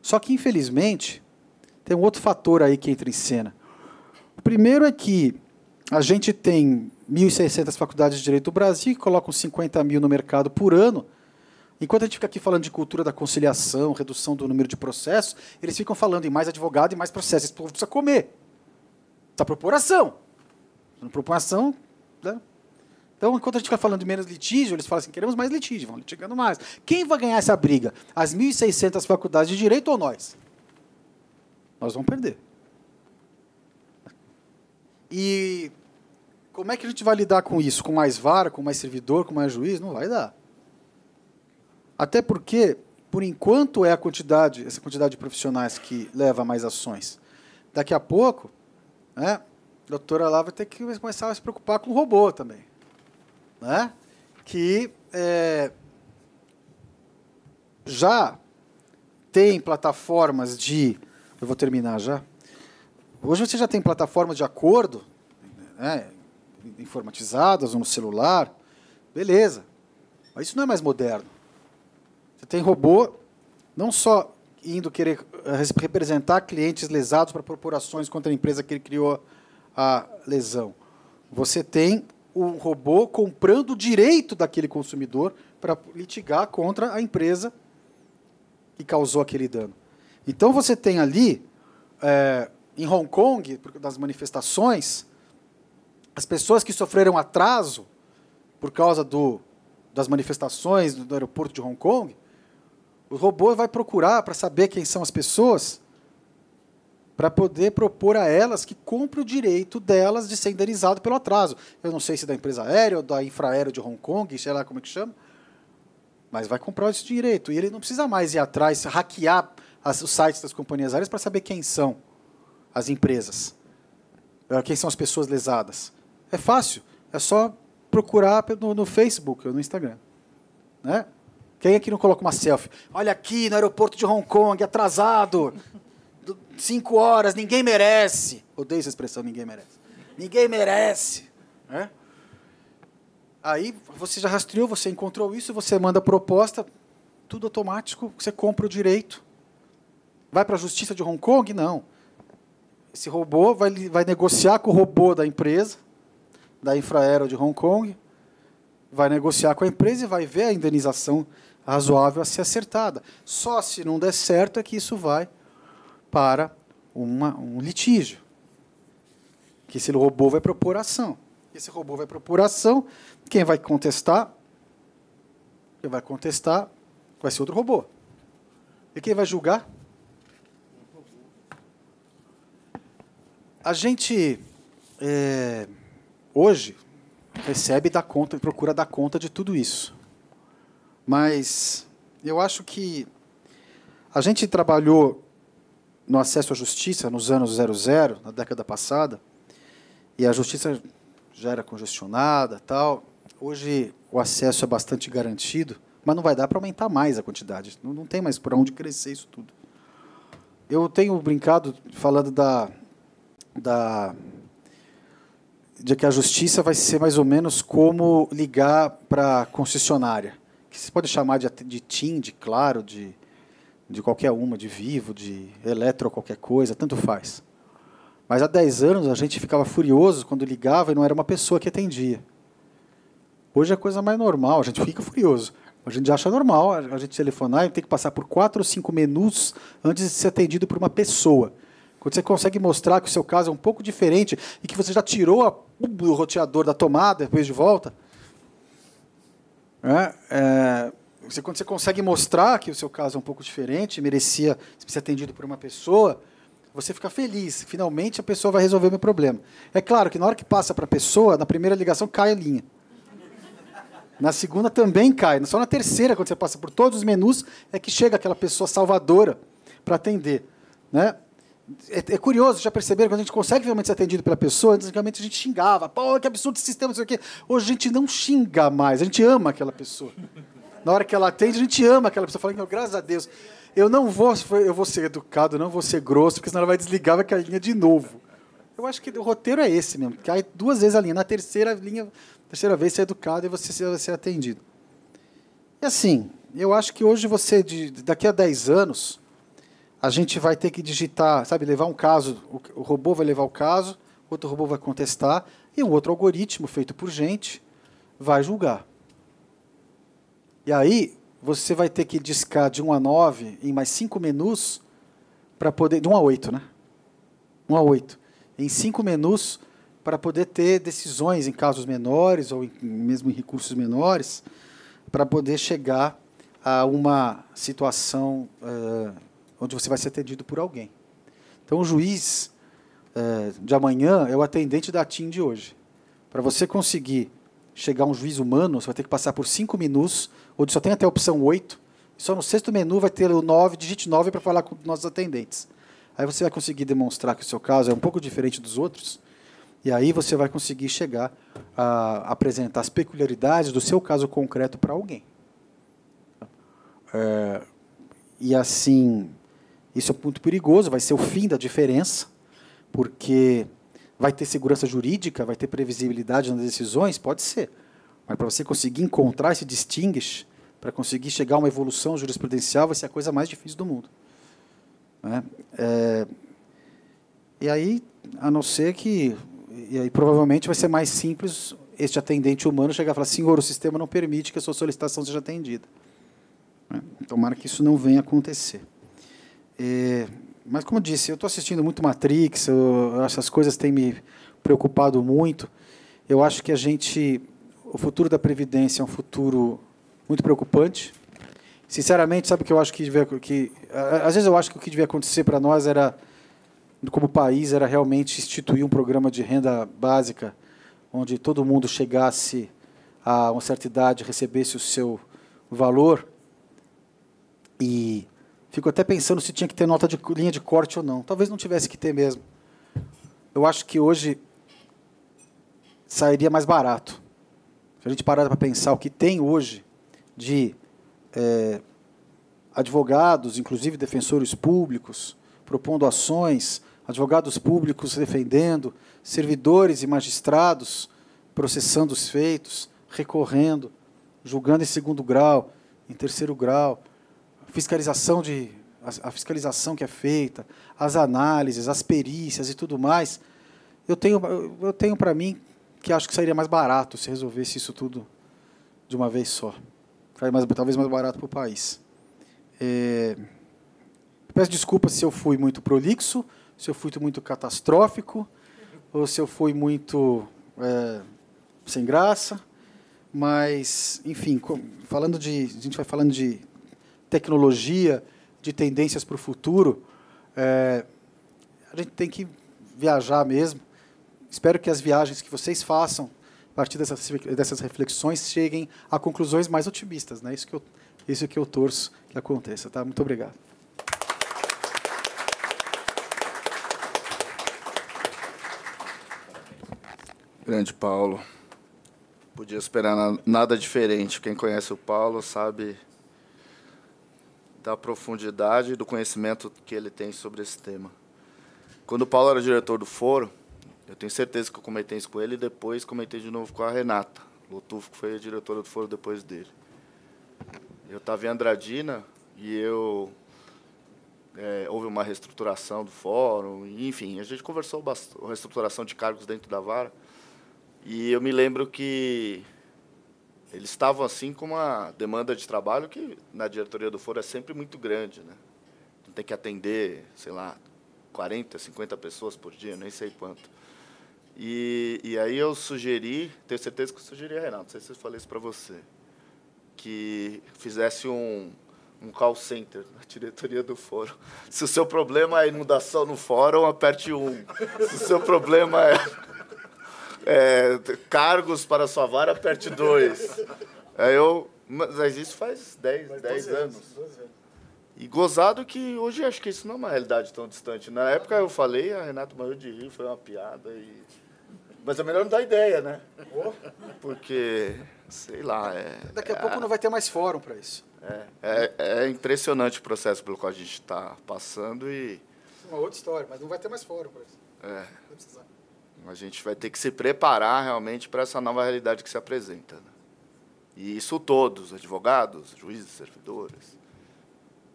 Só que, infelizmente, tem um outro fator aí que entra em cena. O primeiro é que a gente tem 1.600 faculdades de direito do Brasil que colocam 50 mil no mercado por ano Enquanto a gente fica aqui falando de cultura da conciliação, redução do número de processos, eles ficam falando em mais advogado e mais processo. Esse povo precisa comer. Está propor ação. Não propõe ação. Né? Então, enquanto a gente fica falando de menos litígio, eles falam assim: queremos mais litígio, vão litigando mais. Quem vai ganhar essa briga? As 1.600 faculdades de direito ou nós? Nós vamos perder. E como é que a gente vai lidar com isso? Com mais vara, com mais servidor, com mais juiz? Não vai dar. Até porque, por enquanto, é a quantidade, essa quantidade de profissionais que leva mais ações. Daqui a pouco, né, a doutora lá vai ter que começar a se preocupar com o robô também. Né? Que é, já tem plataformas de. Eu vou terminar já. Hoje você já tem plataformas de acordo, né, informatizadas no celular. Beleza. Mas isso não é mais moderno tem robô não só indo querer eh, representar clientes lesados para corporações contra a empresa que ele criou a lesão. Você tem o robô comprando o direito daquele consumidor para litigar contra a empresa que causou aquele dano. Então você tem ali, é, em Hong Kong, das manifestações, as pessoas que sofreram atraso por causa do, das manifestações do aeroporto de Hong Kong, o robô vai procurar para saber quem são as pessoas para poder propor a elas que cumpre o direito delas de ser indenizado pelo atraso. Eu não sei se é da empresa aérea ou da aérea de Hong Kong, sei lá como é que chama, mas vai comprar esse direito. E ele não precisa mais ir atrás, hackear as, os sites das companhias aéreas para saber quem são as empresas, eh, quem são as pessoas lesadas. É fácil, é só procurar no, no Facebook ou no Instagram. Né? Quem é que não coloca uma selfie? Olha aqui no aeroporto de Hong Kong, atrasado. Cinco horas, ninguém merece. Odeio essa expressão, ninguém merece. Ninguém merece. É? Aí você já rastreou, você encontrou isso, você manda proposta, tudo automático, você compra o direito. Vai para a justiça de Hong Kong? Não. Esse robô vai, vai negociar com o robô da empresa, da Infraero de Hong Kong, vai negociar com a empresa e vai ver a indenização razoável a ser acertada. Só se não der certo é que isso vai para uma, um litígio. Que esse robô vai propor ação. Esse robô vai propor ação, quem vai contestar? Quem vai contestar vai ser outro robô. E quem vai julgar? A gente é, hoje recebe e dá conta, procura dar conta de tudo isso. Mas eu acho que a gente trabalhou no acesso à justiça nos anos 00, na década passada, e a justiça já era congestionada, tal. Hoje o acesso é bastante garantido, mas não vai dar para aumentar mais a quantidade. Não, não tem mais por onde crescer isso tudo. Eu tenho brincado falando da da de que a justiça vai ser mais ou menos como ligar para a concessionária que se pode chamar de, de TIM, de Claro, de, de qualquer uma, de Vivo, de Eletro, qualquer coisa, tanto faz. Mas há 10 anos a gente ficava furioso quando ligava e não era uma pessoa que atendia. Hoje é coisa mais normal, a gente fica furioso. A gente acha normal a gente telefonar e tem que passar por 4 ou 5 menus antes de ser atendido por uma pessoa. Quando você consegue mostrar que o seu caso é um pouco diferente e que você já tirou a, o roteador da tomada depois de volta, né? É, você, quando você consegue mostrar que o seu caso é um pouco diferente, merecia ser atendido por uma pessoa, você fica feliz. Finalmente a pessoa vai resolver o meu problema. É claro que na hora que passa para a pessoa, na primeira ligação cai a linha. Na segunda também cai. Só na terceira, quando você passa por todos os menus, é que chega aquela pessoa salvadora para atender. Né? É, é, curioso, já perceberam, quando a gente consegue realmente ser atendido pela pessoa, antigamente a gente xingava, pô, que absurdo esse sistema, não sei o quê. Hoje a gente não xinga mais, a gente ama aquela pessoa. Na hora que ela atende, a gente ama aquela pessoa, falando, graças a Deus, eu não vou, eu vou ser educado, não vou ser grosso, porque senão ela vai desligar, vai cair a linha de novo. Eu acho que o roteiro é esse mesmo, cai duas vezes a linha. Na terceira linha, terceira vez você é educado e você vai ser é atendido. E assim, eu acho que hoje você, de, daqui a 10 anos, a gente vai ter que digitar, sabe, levar um caso, o robô vai levar o caso, outro robô vai contestar e um outro algoritmo feito por gente vai julgar. E aí você vai ter que discar de 1 a 9 em mais 5 menus para poder de 1 a 8, né? 1 a 8. Em 5 menus para poder ter decisões em casos menores ou em, mesmo em recursos menores para poder chegar a uma situação uh, onde você vai ser atendido por alguém. Então, o juiz é, de amanhã é o atendente da TIM de hoje. Para você conseguir chegar a um juiz humano, você vai ter que passar por cinco minutos, onde só tem até a opção E Só no sexto menu vai ter o nove. digite nove para falar com nossos atendentes. Aí você vai conseguir demonstrar que o seu caso é um pouco diferente dos outros, e aí você vai conseguir chegar a apresentar as peculiaridades do seu caso concreto para alguém. É, e assim, isso é muito perigoso, vai ser o fim da diferença, porque vai ter segurança jurídica, vai ter previsibilidade nas decisões, pode ser. Mas para você conseguir encontrar esse distinguish, para conseguir chegar a uma evolução jurisprudencial, vai ser a coisa mais difícil do mundo. Né? É, e aí, a não ser que. E aí, provavelmente, vai ser mais simples este atendente humano chegar e falar: senhor, o sistema não permite que a sua solicitação seja atendida. Né? Tomara que isso não venha a acontecer. É, mas, como disse, eu estou assistindo muito Matrix, eu, essas coisas têm me preocupado muito. Eu acho que a gente. O futuro da Previdência é um futuro muito preocupante. Sinceramente, sabe o que eu acho que devia. Que, às vezes eu acho que o que devia acontecer para nós era, como país, era realmente instituir um programa de renda básica onde todo mundo chegasse a uma certa idade, recebesse o seu valor e Fico até pensando se tinha que ter nota de linha de corte ou não. Talvez não tivesse que ter mesmo. Eu acho que hoje sairia mais barato. Se a gente parar para pensar o que tem hoje de é, advogados, inclusive defensores públicos, propondo ações, advogados públicos defendendo, servidores e magistrados processando os feitos, recorrendo, julgando em segundo grau, em terceiro grau, fiscalização de a fiscalização que é feita, as análises, as perícias e tudo mais, eu tenho eu tenho para mim que acho que seria mais barato se resolvesse isso tudo de uma vez só, mais, talvez mais barato para o país. É, peço desculpas se eu fui muito prolixo, se eu fui muito catastrófico ou se eu fui muito é, sem graça, mas enfim, falando de a gente vai falando de tecnologia, de tendências para o futuro, é, a gente tem que viajar mesmo. Espero que as viagens que vocês façam, a partir dessas, dessas reflexões, cheguem a conclusões mais otimistas. Né? Isso, que eu, isso que eu torço que aconteça. Tá? Muito obrigado. Grande Paulo. Podia esperar nada diferente. Quem conhece o Paulo sabe da profundidade do conhecimento que ele tem sobre esse tema. Quando o Paulo era diretor do foro, eu tenho certeza que eu comentei isso com ele e depois comentei de novo com a Renata Lotufo, que foi a diretora do foro depois dele. Eu estava em Andradina e eu é, houve uma reestruturação do fórum, enfim, a gente conversou bastante, reestruturação de cargos dentro da vara. E eu me lembro que eles estavam assim com uma demanda de trabalho que na diretoria do Foro é sempre muito grande, né? Então, tem que atender, sei lá, 40, 50 pessoas por dia, nem sei quanto. E, e aí eu sugeri, tenho certeza que eu sugeri a Renato, não sei se eu falei isso para você, que fizesse um, um call center na diretoria do fórum. Se o seu problema é inundação no fórum, aperte um. Se o seu problema é é, cargos para sua vara, aperte dois. Aí é, eu. Mas isso faz 10, anos. anos. E gozado que hoje acho que isso não é uma realidade tão distante. Na época eu falei, a Renato morreu de rir, foi uma piada. E... Mas é melhor não dar ideia, né? Porque, sei lá. É, Daqui a é, pouco não vai ter mais fórum para isso. É, é, é, impressionante o processo pelo qual a gente está passando e. É uma outra história, mas não vai ter mais fórum para isso. É. Não precisa a gente vai ter que se preparar realmente para essa nova realidade que se apresenta. Né? E isso todos, advogados, juízes, servidores.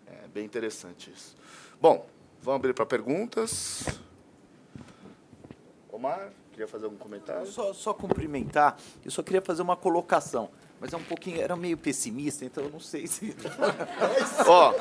É bem interessante isso. Bom, vamos abrir para perguntas. Omar, queria fazer algum comentário? Só, só cumprimentar. Eu só queria fazer uma colocação mas é um pouquinho, era meio pessimista, então eu não sei se. Ó,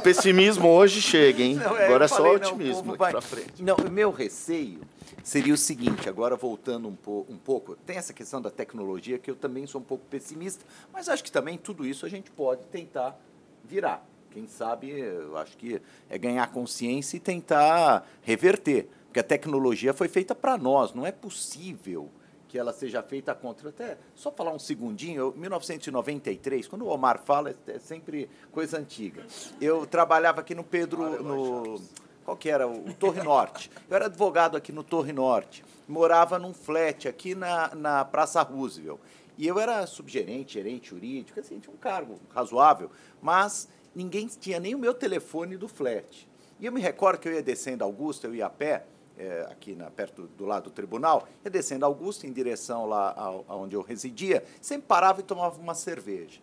pessimismo hoje chega, hein? Não, é, Agora é só falei, otimismo não, vai... para frente. Não, o meu receio seria o seguinte, agora voltando um, po um pouco, tem essa questão da tecnologia que eu também sou um pouco pessimista, mas acho que também tudo isso a gente pode tentar virar. Quem sabe, eu acho que é ganhar consciência e tentar reverter, porque a tecnologia foi feita para nós, não é possível que ela seja feita contra. Até só falar um segundinho, eu, 1993, quando o Omar fala, é, é sempre coisa antiga. Eu trabalhava aqui no Pedro. no, qual que era? O Torre Norte. Eu era advogado aqui no Torre Norte. Morava num flat aqui na, na Praça Roosevelt. E eu era subgerente, gerente jurídico, assim, tinha um cargo razoável, mas ninguém tinha nem o meu telefone do flat. E eu me recordo que eu ia descendo Augusta, eu ia a pé, é, aqui na, perto do lado do tribunal, ia descendo Augusta em direção lá aonde onde eu residia, sempre parava e tomava uma cerveja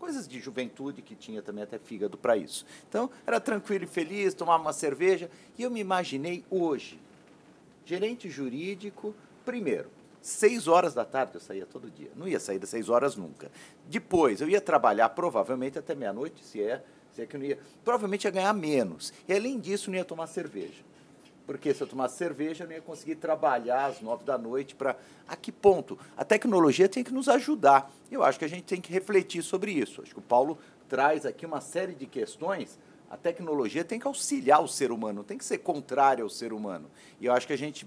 coisas de juventude que tinha também até fígado para isso. Então, era tranquilo e feliz, tomava uma cerveja. E eu me imaginei hoje, gerente jurídico, primeiro, seis horas da tarde eu saía todo dia. Não ia sair das seis horas nunca. Depois, eu ia trabalhar provavelmente até meia-noite, se é, se é que não ia. Provavelmente ia ganhar menos. E além disso, não ia tomar cerveja. Porque se eu tomasse cerveja, eu não ia conseguir trabalhar às nove da noite para. A que ponto? A tecnologia tem que nos ajudar. Eu acho que a gente tem que refletir sobre isso. Acho que o Paulo traz aqui uma série de questões. A tecnologia tem que auxiliar o ser humano, tem que ser contrária ao ser humano. E eu acho que a gente,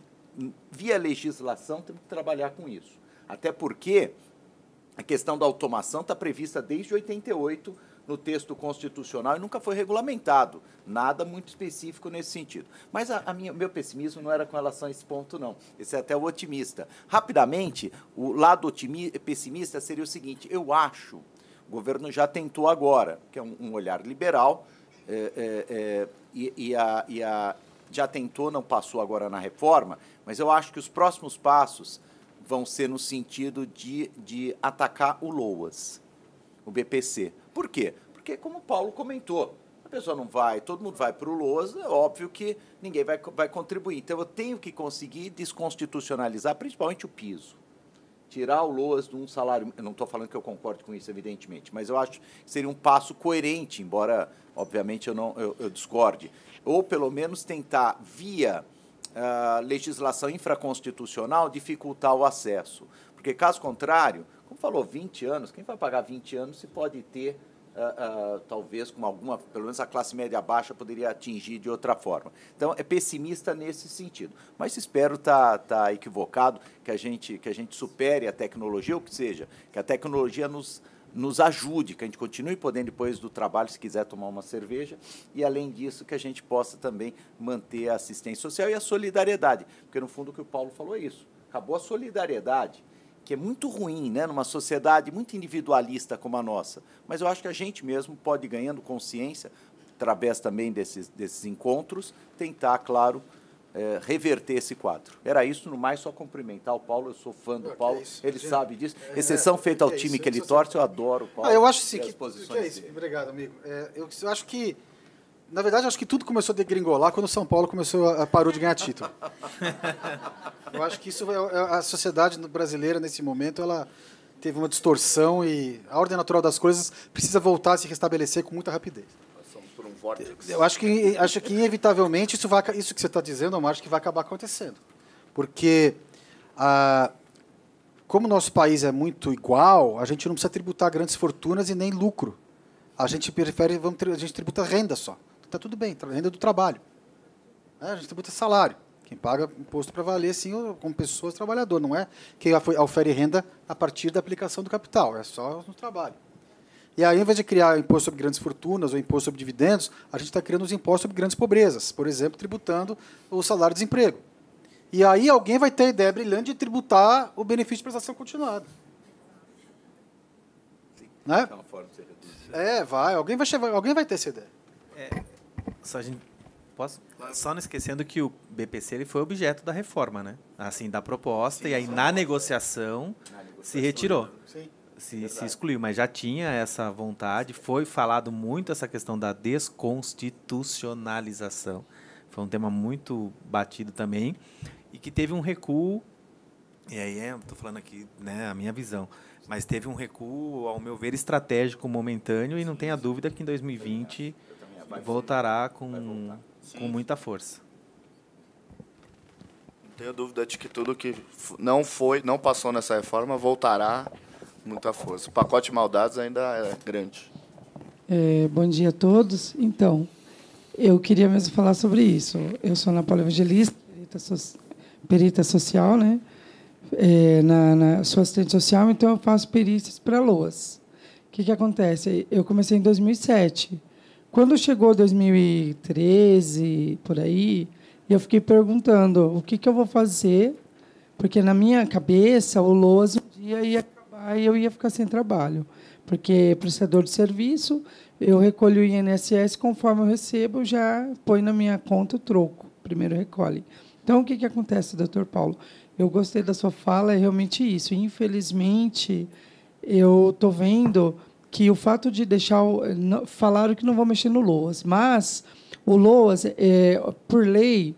via legislação, tem que trabalhar com isso. Até porque a questão da automação está prevista desde 88 no texto constitucional e nunca foi regulamentado. Nada muito específico nesse sentido. Mas a, a minha, meu pessimismo não era com relação a esse ponto, não. Esse é até o otimista. Rapidamente, o lado otimista, pessimista seria o seguinte: eu acho, o governo já tentou agora, que é um, um olhar liberal, é, é, é, e, e, a, e a, já tentou, não passou agora na reforma, mas eu acho que os próximos passos vão ser no sentido de, de atacar o LOAS, o BPC por quê? Porque, como o Paulo comentou, a pessoa não vai, todo mundo vai para o Lousa, é óbvio que ninguém vai, vai contribuir. Então, eu tenho que conseguir desconstitucionalizar, principalmente o piso tirar o Loas de um salário. Eu não estou falando que eu concordo com isso, evidentemente, mas eu acho que seria um passo coerente, embora, obviamente, eu, não, eu, eu discorde. Ou, pelo menos, tentar, via uh, legislação infraconstitucional, dificultar o acesso. Porque, caso contrário, como falou, 20 anos, quem vai pagar 20 anos se pode ter, uh, uh, talvez, com alguma, pelo menos a classe média baixa poderia atingir de outra forma. Então, é pessimista nesse sentido. Mas espero estar tá, tá equivocado, que a, gente, que a gente supere a tecnologia, ou que seja, que a tecnologia nos nos ajude, que a gente continue podendo, depois do trabalho, se quiser tomar uma cerveja, e além disso, que a gente possa também manter a assistência social e a solidariedade, porque no fundo o que o Paulo falou é isso: acabou a solidariedade que é muito ruim, né, numa sociedade muito individualista como a nossa. Mas eu acho que a gente mesmo pode ganhando consciência através também desses desses encontros tentar, claro, é, reverter esse quadro. Era isso, no mais, só cumprimentar o Paulo. Eu sou fã do Paulo, é isso, ele gente, sabe disso. É, Exceção feita ao é time isso, que ele torce, eu adoro o ah, Paulo. Ah, eu acho sim, que, que, é isso. Obrigado, amigo. É, eu, eu acho que na verdade, acho que tudo começou a degringolar quando o São Paulo começou a, parou de ganhar título. Eu acho que isso é, é, a sociedade brasileira nesse momento ela teve uma distorção e a ordem natural das coisas precisa voltar a se restabelecer com muita rapidez. por um vórtice. Eu acho que acho que inevitavelmente isso vai isso que você está dizendo, eu acho que vai acabar acontecendo, porque a ah, como nosso país é muito igual, a gente não precisa tributar grandes fortunas e nem lucro. A gente prefere, vamos, a gente tributa renda só. Está tudo bem, tá renda do trabalho. Né, a gente tributa salário. Quem paga imposto para valer, sim, como pessoas, trabalhador, não é quem ofere renda a partir da aplicação do capital, é só no trabalho. E aí, ao invés de criar imposto sobre grandes fortunas ou imposto sobre dividendos, a gente está criando os impostos sobre grandes pobrezas, por exemplo, tributando o salário desemprego. E aí alguém vai ter a ideia brilhante de tributar o benefício de prestação continuada. Sim, né? É, vai. Alguém vai, chegar, alguém vai ter essa ideia. É, só a gente Posso? Só não esquecendo que o BPC ele foi objeto da reforma, né? Assim, da proposta, Sim, e aí na negociação, na negociação, se retirou. Né? Sim. Se, se, excluiu, mas já tinha essa vontade. Foi falado muito essa questão da desconstitucionalização. Foi um tema muito batido também. E que teve um recuo. E aí, estou é, falando aqui né, a minha visão. Mas teve um recuo, ao meu ver, estratégico momentâneo. E não tenha dúvida que em 2020 vai voltará ser, com, vai com muita força. Não tenho dúvida de que tudo que não foi, não passou nessa reforma voltará com muita força. O pacote de maldades ainda é grande. É, bom dia a todos. Então, eu queria mesmo falar sobre isso. Eu sou Napoleão Paula Evangelista, perita, so perita social, né? É, na, na, sou assistente social, então eu faço perícias para loas. O que, que acontece? Eu comecei em 2007. Quando chegou 2013, por aí, eu fiquei perguntando o que, que eu vou fazer, porque na minha cabeça o LOAS um dia ia acabar e eu ia ficar sem trabalho. Porque prestador de serviço, eu recolho o INSS conforme eu recebo, já põe na minha conta o troco, primeiro recolhe. Então, o que, que acontece, doutor Paulo? Eu gostei da sua fala, é realmente isso. Infelizmente, eu estou vendo que o fato de deixar. O, falaram que não vão mexer no LOAS, mas o LOAS, é, por lei,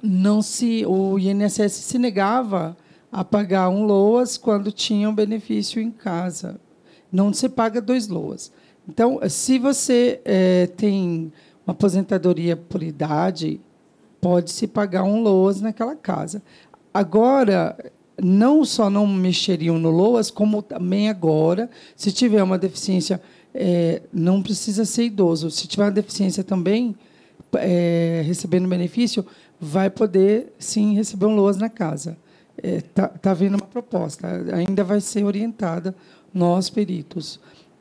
não se o INSS se negava a pagar um LOAS quando tinha um benefício em casa. Não se paga dois LOAS. Então, se você é, tem uma aposentadoria por idade, pode se pagar um LOAS naquela casa. Agora, não só não mexeriam no LOAS, como também agora, se tiver uma deficiência, é, não precisa ser idoso. Se tiver uma deficiência também, é, recebendo benefício, vai poder, sim, receber um LOAS na casa. Está é, tá, tá vindo uma proposta, ainda vai ser orientada nós, peritos.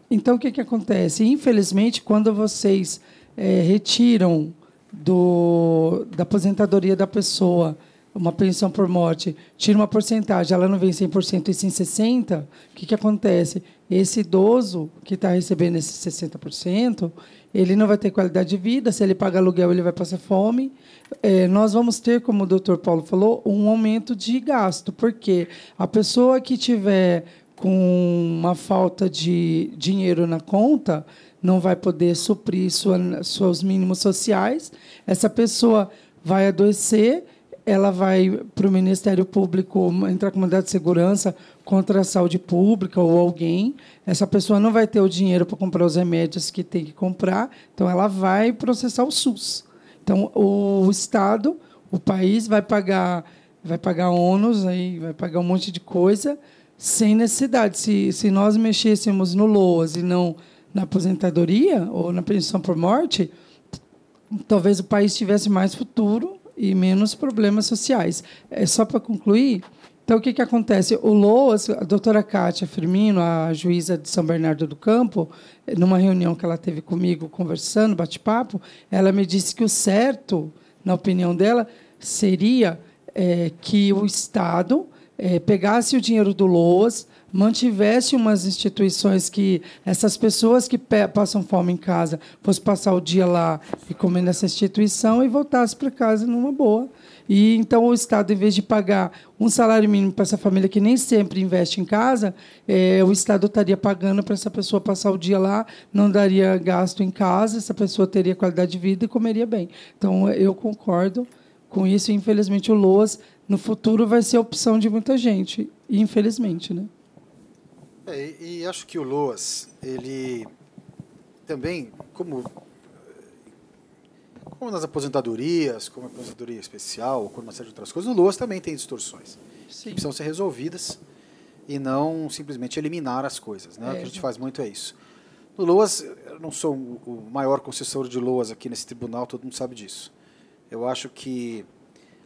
Então, o que, que acontece? Infelizmente, quando vocês é, retiram do, da aposentadoria da pessoa uma pensão por morte, tira uma porcentagem, ela não vem 100% e sim 60%, o que, que acontece? Esse idoso que está recebendo esse 60%, ele não vai ter qualidade de vida, se ele paga aluguel, ele vai passar fome. É, nós vamos ter, como o doutor Paulo falou, um aumento de gasto, porque a pessoa que tiver com uma falta de dinheiro na conta não vai poder suprir sua, seus mínimos sociais, essa pessoa vai adoecer ela vai para o Ministério Público entrar com mandado de segurança contra a saúde pública ou alguém. Essa pessoa não vai ter o dinheiro para comprar os remédios que tem que comprar, então ela vai processar o SUS. Então o Estado, o país vai pagar, vai pagar ônus aí, vai pagar um monte de coisa sem necessidade. Se, se nós mexêssemos no LOAS e não na aposentadoria ou na pensão por morte, talvez o país tivesse mais futuro e menos problemas sociais. É só para concluir. Então, o que, que acontece? O Loas, a doutora Kátia Firmino, a juíza de São Bernardo do Campo, numa reunião que ela teve comigo, conversando, bate-papo, ela me disse que o certo, na opinião dela, seria é, que o Estado é, pegasse o dinheiro do Loas, mantivesse umas instituições que essas pessoas que passam fome em casa fossem passar o dia lá e comer nessa instituição e voltasse para casa numa boa. E então o Estado, em vez de pagar um salário mínimo para essa família que nem sempre investe em casa, é, o Estado estaria pagando para essa pessoa passar o dia lá, não daria gasto em casa, essa pessoa teria qualidade de vida e comeria bem. Então eu concordo com isso. Infelizmente o LOAS no futuro vai ser a opção de muita gente, infelizmente, né? É, e, acho que o Loas, ele também, como, como nas aposentadorias, como a aposentadoria especial, como uma série de outras coisas, o Loas também tem distorções Sim. que precisam ser resolvidas e não simplesmente eliminar as coisas. Né? É, o que a é, gente faz muito é isso. No Loas, eu não sou o maior concessor de Loas aqui nesse tribunal, todo mundo sabe disso. Eu acho que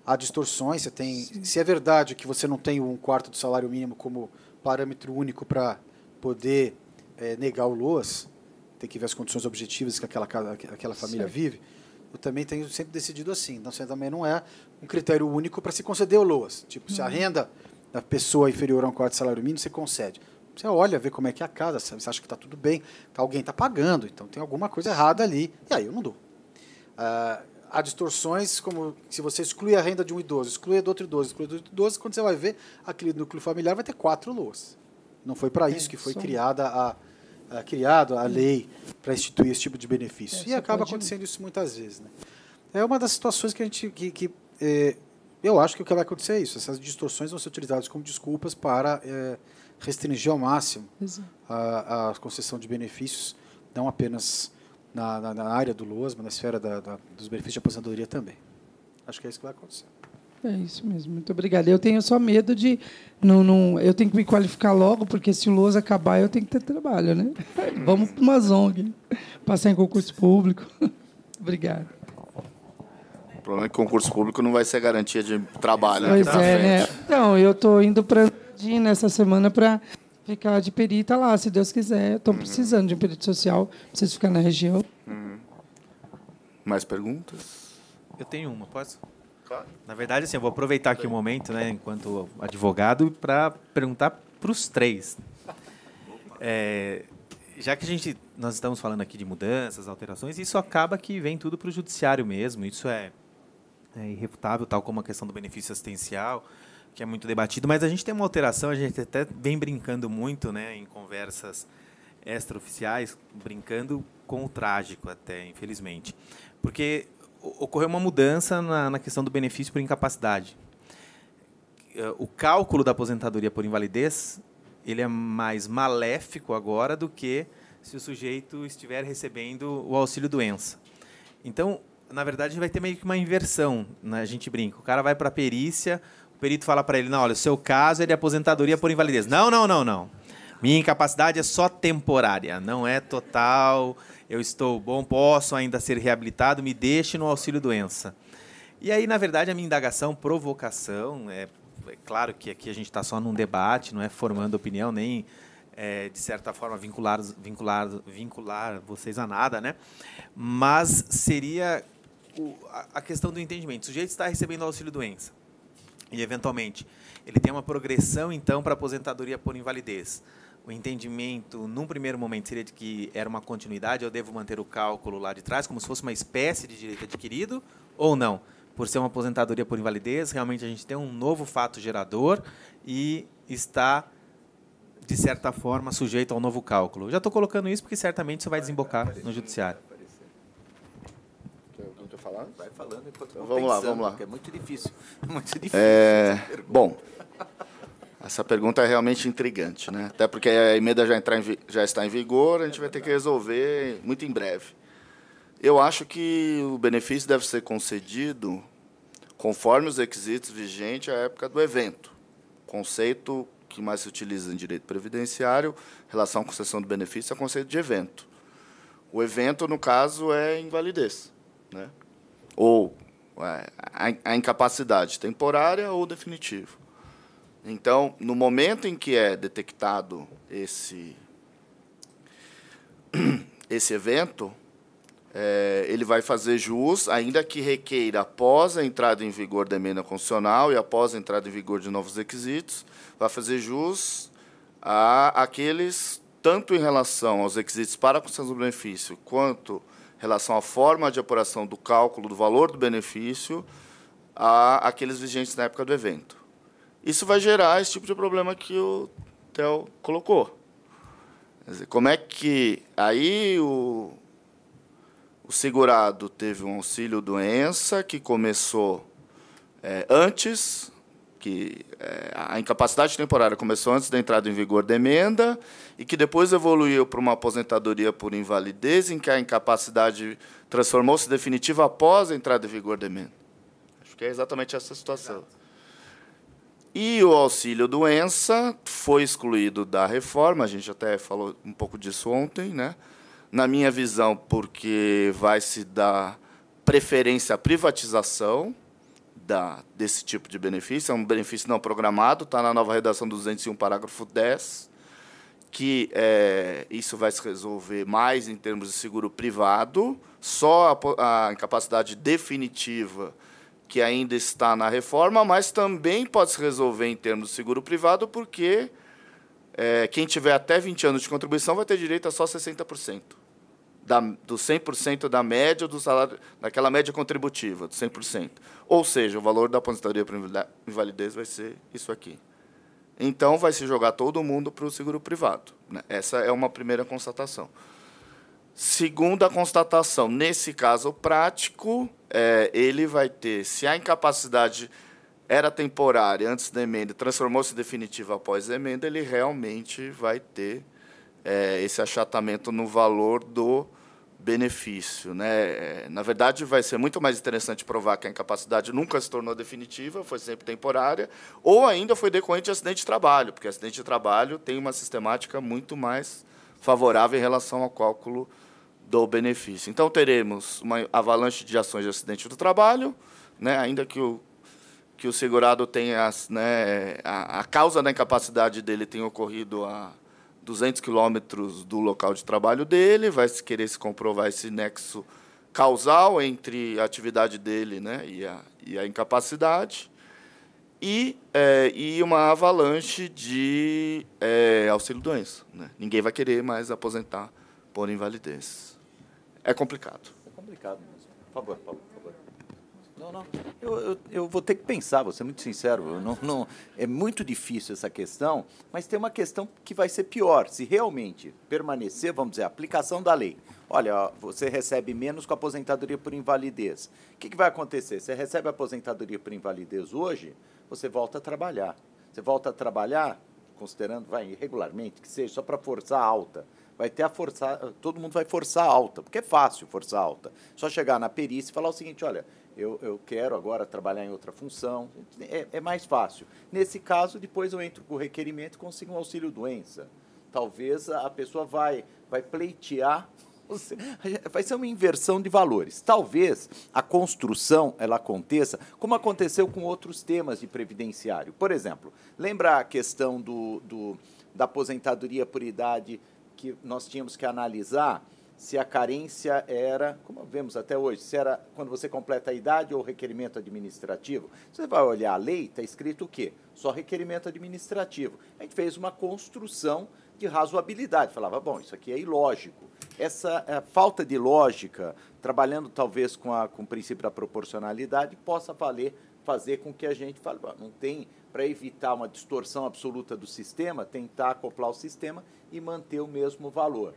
há distorções, você tem. Se é verdade que você não tem um quarto do salário mínimo como parâmetro único para poder é, negar o LOAS, tem que ver as condições objetivas que aquela, casa, aquela família certo. vive, eu também tenho sempre decidido assim. Então, você também não é um critério único para se conceder o LOAS. Tipo, uhum. se a uhum. renda da pessoa é inferior a um quarto de salário mínimo, você concede. Você olha, vê como é que é a casa, você acha que está tudo bem, tá, alguém está pagando, então tem alguma coisa errada ali, e aí eu não dou. Uh, há distorções, como se você exclui a renda de um idoso, exclui do outro idoso, exclui do outro idoso, quando você vai ver, aquele núcleo familiar vai ter quatro luas. Não foi para é isso que foi criada a, a criado a lei para instituir esse tipo de benefício. É, e acaba acontecendo isso muitas vezes. Né? É uma das situações que a gente. Que, que é, eu acho que o que vai acontecer é isso. Essas distorções vão ser utilizadas como desculpas para é, restringir ao máximo a, a concessão de benefícios, não apenas na, na, na área do mas na esfera da, da, dos benefícios de aposentadoria também. Acho que é isso que vai acontecer. É isso mesmo. Muito obrigada. Eu tenho só medo de. Não, não, eu tenho que me qualificar logo, porque se o Lousa acabar, eu tenho que ter trabalho, né? Vamos para uma ZONG, passar em concurso público. Obrigado. O problema é que concurso público não vai ser garantia de trabalho. Né? Pois é, né? Então, eu estou indo para nessa semana para ficar de perita lá, se Deus quiser. Estou uhum. precisando de um perito social, preciso ficar na região. Uhum. Mais perguntas? Eu tenho uma, posso? Claro. Na verdade, assim, eu vou aproveitar aqui o um momento, né, enquanto advogado, para perguntar para os três. É, já que a gente, nós estamos falando aqui de mudanças, alterações, isso acaba que vem tudo para o judiciário mesmo. Isso é, é irrefutável, tal como a questão do benefício assistencial que é muito debatido, mas a gente tem uma alteração, a gente até vem brincando muito né, em conversas extraoficiais, brincando com o trágico até, infelizmente. Porque ocorreu uma mudança na, na questão do benefício por incapacidade. Eh, o cálculo da aposentadoria por invalidez ele é mais maléfico agora do que se o sujeito estiver recebendo o auxílio doença. Então, na verdade, vai ter meio que uma inversão, né? a gente brinca. O cara vai para a perícia, perito fala para ele: não, olha, o seu caso é de aposentadoria por invalidez. Não, não, não, não. Minha incapacidade é só temporária, não é total. Eu estou bom, posso ainda ser reabilitado, me deixe no auxílio doença. E aí, na verdade, a minha indagação, provocação, é, é claro que aqui a gente está só num debate, não é formando opinião, nem é, de certa forma vincular, vincular, vincular vocês a nada, né? Mas seria o, a, a questão do entendimento. O sujeito está recebendo auxílio doença e, eventualmente, ele tem uma progressão, então, para a aposentadoria por invalidez. O entendimento, num primeiro momento, seria de que era uma continuidade, eu devo manter o cálculo lá de trás, como se fosse uma espécie de direito adquirido, ou não? Por ser uma aposentadoria por invalidez, realmente a gente tem um novo fato gerador e está, de certa forma, sujeito ao novo cálculo. já estou colocando isso porque certamente isso vai desembocar no judiciário falar? Vai falando enquanto então, vamos pensando, lá, vamos lá. É muito difícil, muito é, difícil. É... Bom, essa pergunta é realmente intrigante, né? Até porque a emenda já, entrar em, já está em vigor, a gente é vai ter que resolver muito em breve. Eu acho que o benefício deve ser concedido conforme os requisitos vigentes à época do evento. Conceito que mais se utiliza em direito previdenciário, relação à concessão do benefício, é o conceito de evento. O evento, no caso, é invalidez. Né? ou é, a, a incapacidade temporária ou definitiva. Então, no momento em que é detectado esse, esse evento, é, ele vai fazer jus, ainda que requeira após a entrada em vigor da emenda constitucional e após a entrada em vigor de novos requisitos, vai fazer jus a aqueles, tanto em relação aos requisitos para a concessão do benefício, quanto relação à forma de apuração do cálculo do valor do benefício a aqueles vigentes na época do evento. Isso vai gerar esse tipo de problema que o Theo colocou. Dizer, como é que aí o, o segurado teve um auxílio doença que começou é, antes que é, a incapacidade temporária começou antes da entrada em vigor da emenda e que depois evoluiu para uma aposentadoria por invalidez, em que a incapacidade transformou-se definitiva após a entrada em vigor da emenda. Acho que é exatamente essa situação. Exato. E o auxílio doença foi excluído da reforma, a gente até falou um pouco disso ontem, né? Na minha visão, porque vai se dar preferência à privatização, da, desse tipo de benefício, é um benefício não programado, está na nova redação do 201, parágrafo 10, que é, isso vai se resolver mais em termos de seguro privado, só a, a incapacidade definitiva que ainda está na reforma, mas também pode se resolver em termos de seguro privado, porque é, quem tiver até 20 anos de contribuição vai ter direito a só 60%. Da, do 100% da média do salário, daquela média contributiva, do 100%. Ou seja, o valor da aposentadoria por invalidez vai ser isso aqui. Então, vai se jogar todo mundo para o seguro privado. Né? Essa é uma primeira constatação. Segunda constatação, nesse caso prático, é, ele vai ter, se a incapacidade era temporária antes da emenda, transformou-se definitiva após a emenda, ele realmente vai ter é, esse achatamento no valor do benefício. Né? É, na verdade, vai ser muito mais interessante provar que a incapacidade nunca se tornou definitiva, foi sempre temporária, ou ainda foi decorrente de acidente de trabalho, porque acidente de trabalho tem uma sistemática muito mais favorável em relação ao cálculo do benefício. Então, teremos uma avalanche de ações de acidente do trabalho, né? ainda que o que o segurado tenha né, a, a causa da incapacidade dele tenha ocorrido a, 200 quilômetros do local de trabalho dele, vai se querer se comprovar esse nexo causal entre a atividade dele né, e, a, e a incapacidade, e, é, e uma avalanche de é, auxílio-doença. Né? Ninguém vai querer mais aposentar por invalidez. É complicado. É complicado mesmo. Por favor, Paulo. Não, não. Eu, eu, eu, vou ter que pensar, vou ser muito sincero. Não, não, é muito difícil essa questão, mas tem uma questão que vai ser pior. Se realmente permanecer, vamos dizer, a aplicação da lei. Olha, você recebe menos com a aposentadoria por invalidez. O que, que vai acontecer? Você recebe a aposentadoria por invalidez hoje, você volta a trabalhar. Você volta a trabalhar, considerando, vai, irregularmente, que seja, só para forçar alta vai ter a forçar, todo mundo vai forçar alta, porque é fácil forçar alta. Só chegar na perícia e falar o seguinte, olha, eu, eu quero agora trabalhar em outra função, é, é mais fácil. Nesse caso, depois eu entro com o requerimento e consigo um auxílio doença. Talvez a pessoa vai, vai pleitear vai ser uma inversão de valores. Talvez a construção ela aconteça como aconteceu com outros temas de previdenciário. Por exemplo, lembra a questão do, do da aposentadoria por idade que nós tínhamos que analisar? se a carência era, como vemos até hoje, se era quando você completa a idade ou requerimento administrativo. Você vai olhar a lei, está escrito o quê? Só requerimento administrativo. A gente fez uma construção de razoabilidade. Falava, bom, isso aqui é ilógico. Essa falta de lógica, trabalhando talvez com, a, com o princípio da proporcionalidade, possa valer, fazer com que a gente fale, bom, não tem, para evitar uma distorção absoluta do sistema, tentar acoplar o sistema e manter o mesmo valor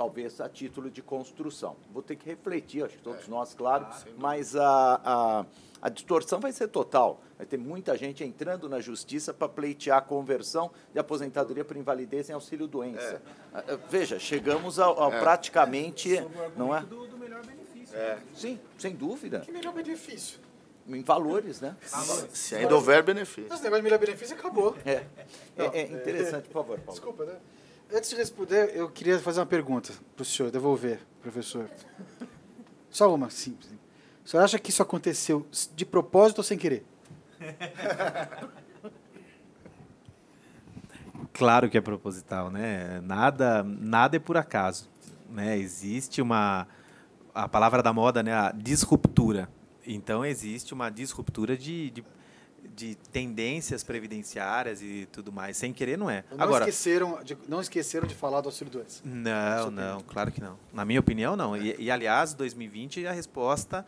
talvez a título de construção. Vou ter que refletir, acho que todos é, nós, claro, ah, mas a, a, a, distorção vai ser total. Vai ter muita gente entrando na justiça para pleitear a conversão de aposentadoria por invalidez em auxílio-doença. É. Ah, ah, veja, chegamos ao, ao é. praticamente... É. Não é? Do, do melhor benefício. Né? Sim, sem dúvida. Que melhor benefício? Em valores, né? Se ainda houver benefício. Esse negócio de melhor benefício acabou. É. é, é, interessante, por favor, Paulo. Desculpa, né? Antes de responder, eu queria fazer uma pergunta para o senhor, devolver, professor. Só uma, simples. O senhor acha que isso aconteceu de propósito ou sem querer? Claro que é proposital, né? Nada, nada é por acaso, né? Existe uma a palavra da moda, né? A disruptura. Então existe uma disruptura de, de de tendências previdenciárias e tudo mais, sem querer não é. Não Agora esqueceram de, não esqueceram de falar do auxílio doença. Não, não, claro que não. Na minha opinião não. E, é. e aliás, 2020 a resposta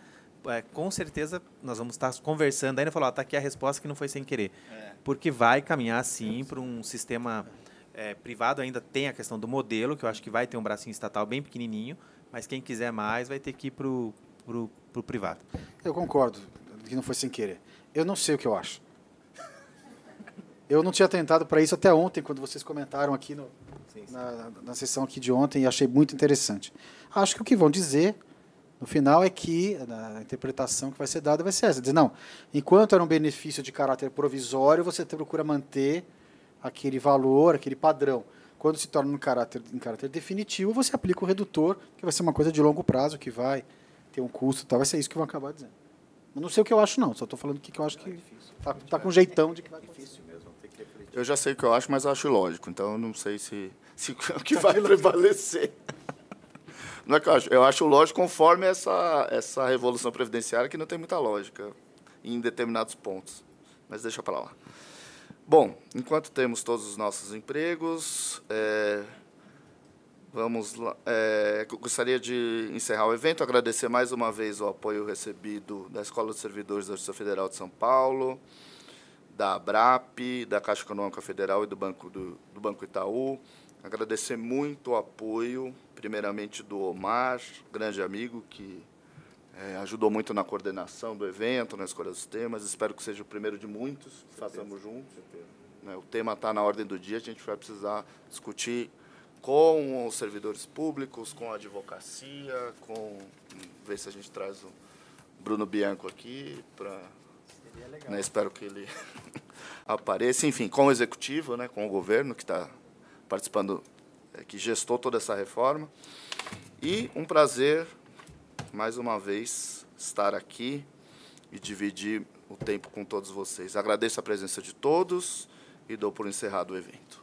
é, com certeza nós vamos estar conversando ainda falar, está aqui a resposta que não foi sem querer. É. Porque vai caminhar sim para um sistema é, privado ainda tem a questão do modelo, que eu acho que vai ter um bracinho estatal bem pequenininho, mas quem quiser mais vai ter que ir para o privado. Eu concordo, que não foi sem querer. Eu não sei o que eu acho. Eu não tinha tentado para isso até ontem, quando vocês comentaram aqui no, sim, sim. Na, na, sessão aqui de ontem, e achei muito interessante. Acho que o que vão dizer no final é que a interpretação que vai ser dada vai ser essa: dizer, não, enquanto era um benefício de caráter provisório, você procura manter aquele valor, aquele padrão. Quando se torna um caráter, em caráter definitivo, você aplica o redutor, que vai ser uma coisa de longo prazo, que vai ter um custo, tal. vai ser isso que vão acabar dizendo. Não sei o que eu acho, não. Só estou falando o que eu acho que está tá com jeitão de que vai acontecer. Eu já sei o que eu acho, mas acho lógico. Então, não sei se, se o que tá vai prevalecer. Não é que eu acho. Eu acho lógico conforme essa, essa revolução previdenciária, que não tem muita lógica em determinados pontos. Mas deixa para lá. Bom, enquanto temos todos os nossos empregos, é, Vamos lá. É, gostaria de encerrar o evento, agradecer mais uma vez o apoio recebido da Escola de Servidores da Justiça Federal de São Paulo, da ABRAP, da Caixa Econômica Federal e do Banco, do, do Banco Itaú. Agradecer muito o apoio, primeiramente do Omar, grande amigo, que é, ajudou muito na coordenação do evento, na escolha dos temas. Espero que seja o primeiro de muitos que façamos juntos. Né, o tema está na ordem do dia, a gente vai precisar discutir com os servidores públicos, com a advocacia, com ver se a gente traz o Bruno Bianco aqui para né, espero que ele apareça, enfim, com o executivo, né, com o governo que está participando, é, que gestou toda essa reforma. E um prazer, mais uma vez, estar aqui e dividir o tempo com todos vocês. Agradeço a presença de todos e dou por encerrado o evento.